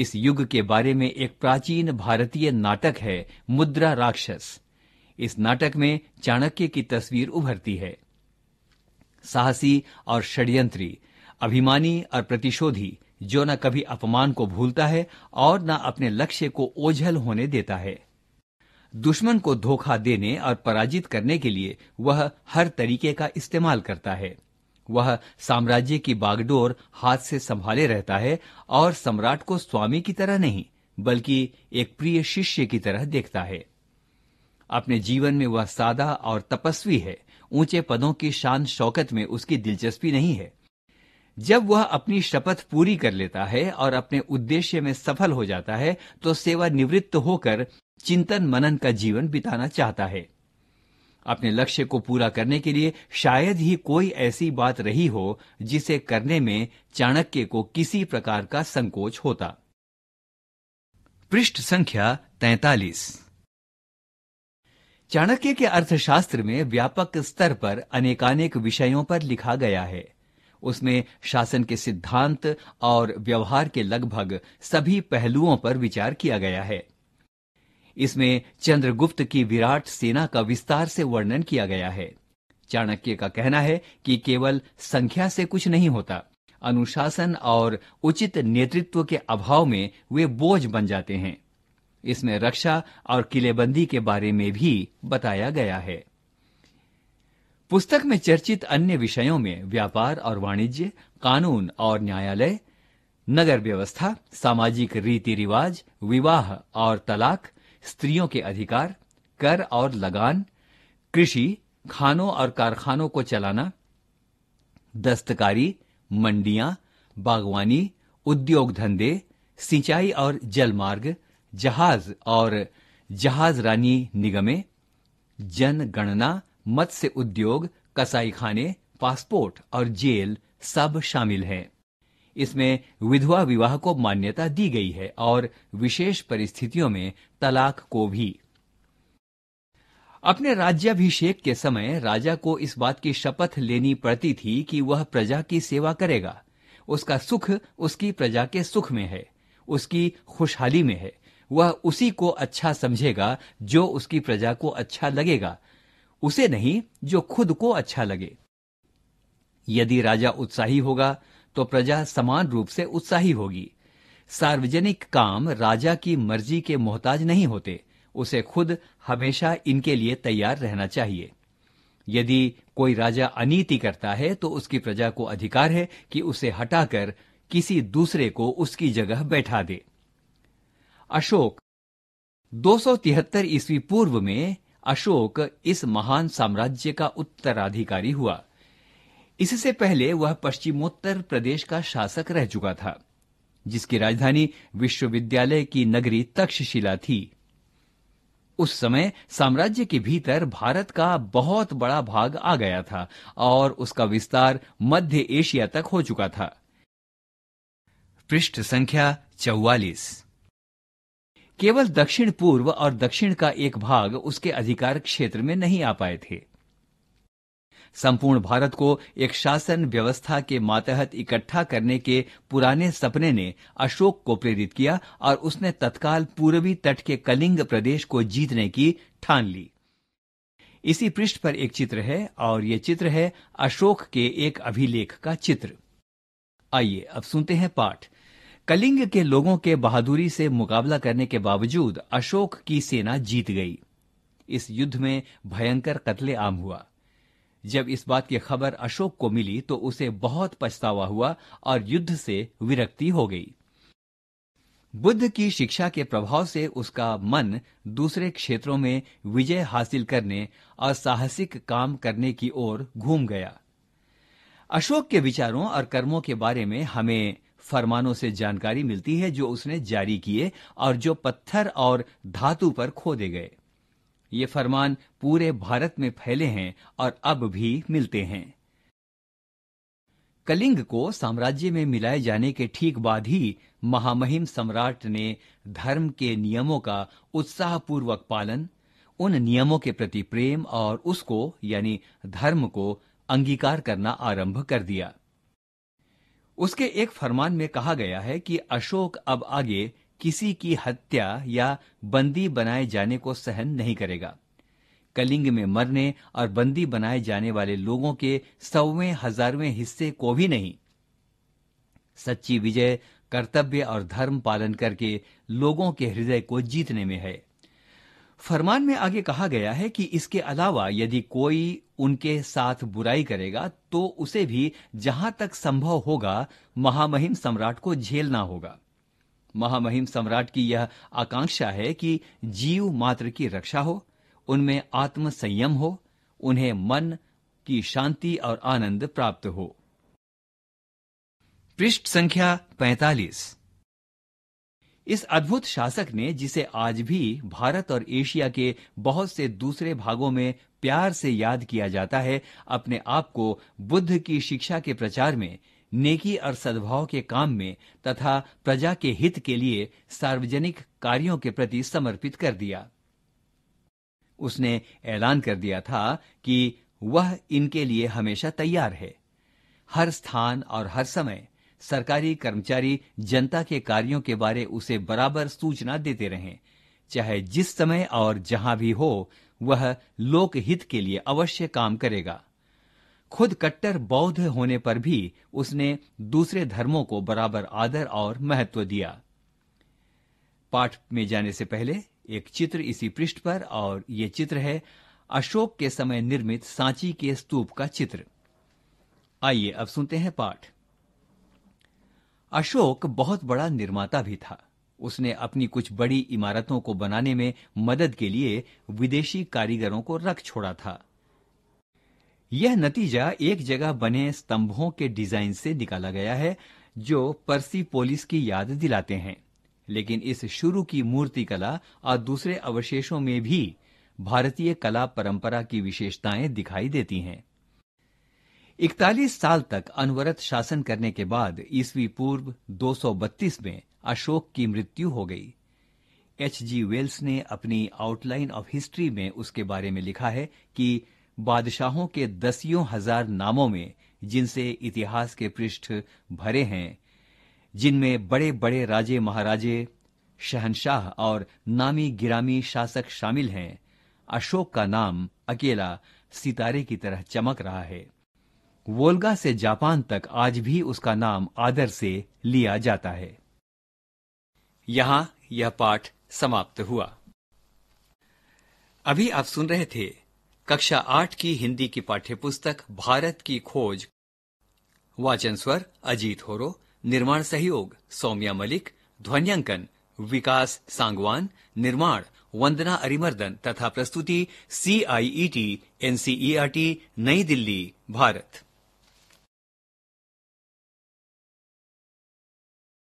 इस युग के बारे में एक प्राचीन भारतीय नाटक है मुद्रा राक्षस इस नाटक में चाणक्य की तस्वीर उभरती है साहसी और षड्यंत्री अभिमानी और प्रतिशोधी जो न कभी अपमान को भूलता है और न अपने लक्ष्य को ओझल होने देता है दुश्मन को धोखा देने और पराजित करने के लिए वह हर तरीके का इस्तेमाल करता है वह साम्राज्य की बागडोर हाथ से संभाले रहता है और सम्राट को स्वामी की तरह नहीं बल्कि एक प्रिय शिष्य की तरह देखता है अपने जीवन में वह सादा और तपस्वी है ऊंचे पदों की शान शौकत में उसकी दिलचस्पी नहीं है जब वह अपनी शपथ पूरी कर लेता है और अपने उद्देश्य में सफल हो जाता है तो सेवानिवृत्त होकर चिंतन मनन का जीवन बिताना चाहता है अपने लक्ष्य को पूरा करने के लिए शायद ही कोई ऐसी बात रही हो जिसे करने में चाणक्य को किसी प्रकार का संकोच होता पृष्ठ संख्या तैतालीस चाणक्य के अर्थशास्त्र में व्यापक स्तर पर अनेकानेक विषयों पर लिखा गया है उसमें शासन के सिद्धांत और व्यवहार के लगभग सभी पहलुओं पर विचार किया गया है इसमें चंद्रगुप्त की विराट सेना का विस्तार से वर्णन किया गया है चाणक्य का कहना है कि केवल संख्या से कुछ नहीं होता अनुशासन और उचित नेतृत्व के अभाव में वे बोझ बन जाते हैं इसमें रक्षा और किलेबंदी के बारे में भी बताया गया है पुस्तक में चर्चित अन्य विषयों में व्यापार और वाणिज्य कानून और न्यायालय नगर व्यवस्था सामाजिक रीति रिवाज विवाह और तलाक स्त्रियों के अधिकार कर और लगान कृषि खानों और कारखानों को चलाना दस्तकारी मंडियां बागवानी उद्योग धंधे सिंचाई और जलमार्ग जहाज और जहाज रानी निगमे जनगणना मत्स्य उद्योग कसाई खाने पासपोर्ट और जेल सब शामिल हैं। इसमें विधवा विवाह को मान्यता दी गई है और विशेष परिस्थितियों में तलाक को भी अपने राज्याभिषेक के समय राजा को इस बात की शपथ लेनी पड़ती थी कि वह प्रजा की सेवा करेगा उसका सुख उसकी प्रजा के सुख में है उसकी खुशहाली में है वह उसी को अच्छा समझेगा जो उसकी प्रजा को अच्छा लगेगा उसे नहीं जो खुद को अच्छा लगे यदि राजा उत्साही होगा तो प्रजा समान रूप से उत्साही होगी सार्वजनिक काम राजा की मर्जी के मोहताज नहीं होते उसे खुद हमेशा इनके लिए तैयार रहना चाहिए यदि कोई राजा अनीति करता है तो उसकी प्रजा को अधिकार है कि उसे हटाकर किसी दूसरे को उसकी जगह बैठा दे अशोक 273 ईस्वी पूर्व में अशोक इस महान साम्राज्य का उत्तराधिकारी हुआ इससे पहले वह पश्चिमोत्तर प्रदेश का शासक रह चुका था जिसकी राजधानी विश्वविद्यालय की नगरी तक्षशिला थी उस समय साम्राज्य के भीतर भारत का बहुत बड़ा भाग आ गया था और उसका विस्तार मध्य एशिया तक हो चुका था पृष्ठ संख्या चौवालीस केवल दक्षिण पूर्व और दक्षिण का एक भाग उसके अधिकार क्षेत्र में नहीं आ पाए थे संपूर्ण भारत को एक शासन व्यवस्था के मातहत इकट्ठा करने के पुराने सपने ने अशोक को प्रेरित किया और उसने तत्काल पूर्वी तट के कलिंग प्रदेश को जीतने की ठान ली इसी पृष्ठ पर एक चित्र है और ये चित्र है अशोक के एक अभिलेख का चित्र आइए अब सुनते हैं पाठ कलिंग के लोगों के बहादुरी से मुकाबला करने के बावजूद अशोक की सेना जीत गई इस युद्ध में भयंकर कत्ले आम हुआ जब इस बात की खबर अशोक को मिली तो उसे बहुत पछतावा हुआ और युद्ध से विरक्ति हो गई बुद्ध की शिक्षा के प्रभाव से उसका मन दूसरे क्षेत्रों में विजय हासिल करने और साहसिक काम करने की ओर घूम गया अशोक के विचारों और कर्मों के बारे में हमें फरमानों से जानकारी मिलती है जो उसने जारी किए और जो पत्थर और धातु पर खोदे गए ये फरमान पूरे भारत में फैले हैं और अब भी मिलते हैं कलिंग को साम्राज्य में मिलाए जाने के ठीक बाद ही महामहिम सम्राट ने धर्म के नियमों का उत्साहपूर्वक पालन उन नियमों के प्रति प्रेम और उसको यानी धर्म को अंगीकार करना आरंभ कर दिया उसके एक फरमान में कहा गया है कि अशोक अब आगे किसी की हत्या या बंदी बनाए जाने को सहन नहीं करेगा कलिंग में मरने और बंदी बनाए जाने वाले लोगों के सौवें हजारवें हिस्से को भी नहीं सच्ची विजय कर्तव्य और धर्म पालन करके लोगों के हृदय को जीतने में है फरमान में आगे कहा गया है कि इसके अलावा यदि कोई उनके साथ बुराई करेगा तो उसे भी जहां तक संभव होगा महामहिम सम्राट को झेलना होगा महामहिम सम्राट की यह आकांक्षा है कि जीव मात्र की रक्षा हो उनमें आत्म संयम हो उन्हें मन की शांति और आनंद प्राप्त हो पृष्ठ संख्या 45 इस अद्भुत शासक ने जिसे आज भी भारत और एशिया के बहुत से दूसरे भागों में प्यार से याद किया जाता है अपने आप को बुद्ध की शिक्षा के प्रचार में नेकी और सद्भाव के काम में तथा प्रजा के हित के लिए सार्वजनिक कार्यों के प्रति समर्पित कर दिया उसने ऐलान कर दिया था कि वह इनके लिए हमेशा तैयार है हर स्थान और हर समय सरकारी कर्मचारी जनता के कार्यों के बारे उसे बराबर सूचना देते रहें चाहे जिस समय और जहां भी हो वह लोकहित के लिए अवश्य काम करेगा खुद कट्टर बौद्ध होने पर भी उसने दूसरे धर्मों को बराबर आदर और महत्व दिया पाठ में जाने से पहले एक चित्र इसी पृष्ठ पर और ये चित्र है अशोक के समय निर्मित सांची के स्तूप का चित्र आइए अब सुनते हैं पाठ अशोक बहुत बड़ा निर्माता भी था उसने अपनी कुछ बड़ी इमारतों को बनाने में मदद के लिए विदेशी कारीगरों को रख छोड़ा था यह नतीजा एक जगह बने स्तंभों के डिजाइन से निकाला गया है जो पर्सी पोलिस की याद दिलाते हैं लेकिन इस शुरू की मूर्तिकला और दूसरे अवशेषों में भी भारतीय कला परंपरा की विशेषताएं दिखाई देती हैं इकतालीस साल तक अनवरत शासन करने के बाद ईस्वी पूर्व 232 में अशोक की मृत्यु हो गई एच जी वेल्स ने अपनी आउटलाइन ऑफ हिस्ट्री में उसके बारे में लिखा है कि बादशाहों के दसियों हजार नामों में जिनसे इतिहास के पृष्ठ भरे हैं जिनमें बड़े बड़े राजे महाराजे शहनशाह और नामी गिरामी शासक शामिल हैं अशोक का नाम अकेला सितारे की तरह चमक रहा है वोल्गा से जापान तक आज भी उसका नाम आदर से लिया जाता है यहां यह पाठ समाप्त हुआ अभी आप सुन रहे थे कक्षा आठ की हिंदी की पाठ्यपुस्तक भारत की खोज वाचन स्वर अजीत होरो निर्माण सहयोग सौम्या मलिक ध्वनियांकन विकास सांगवान निर्माण वंदना अरिमर्दन तथा प्रस्तुति सीआईईटी एनसीईआरटी e e नई दिल्ली भारत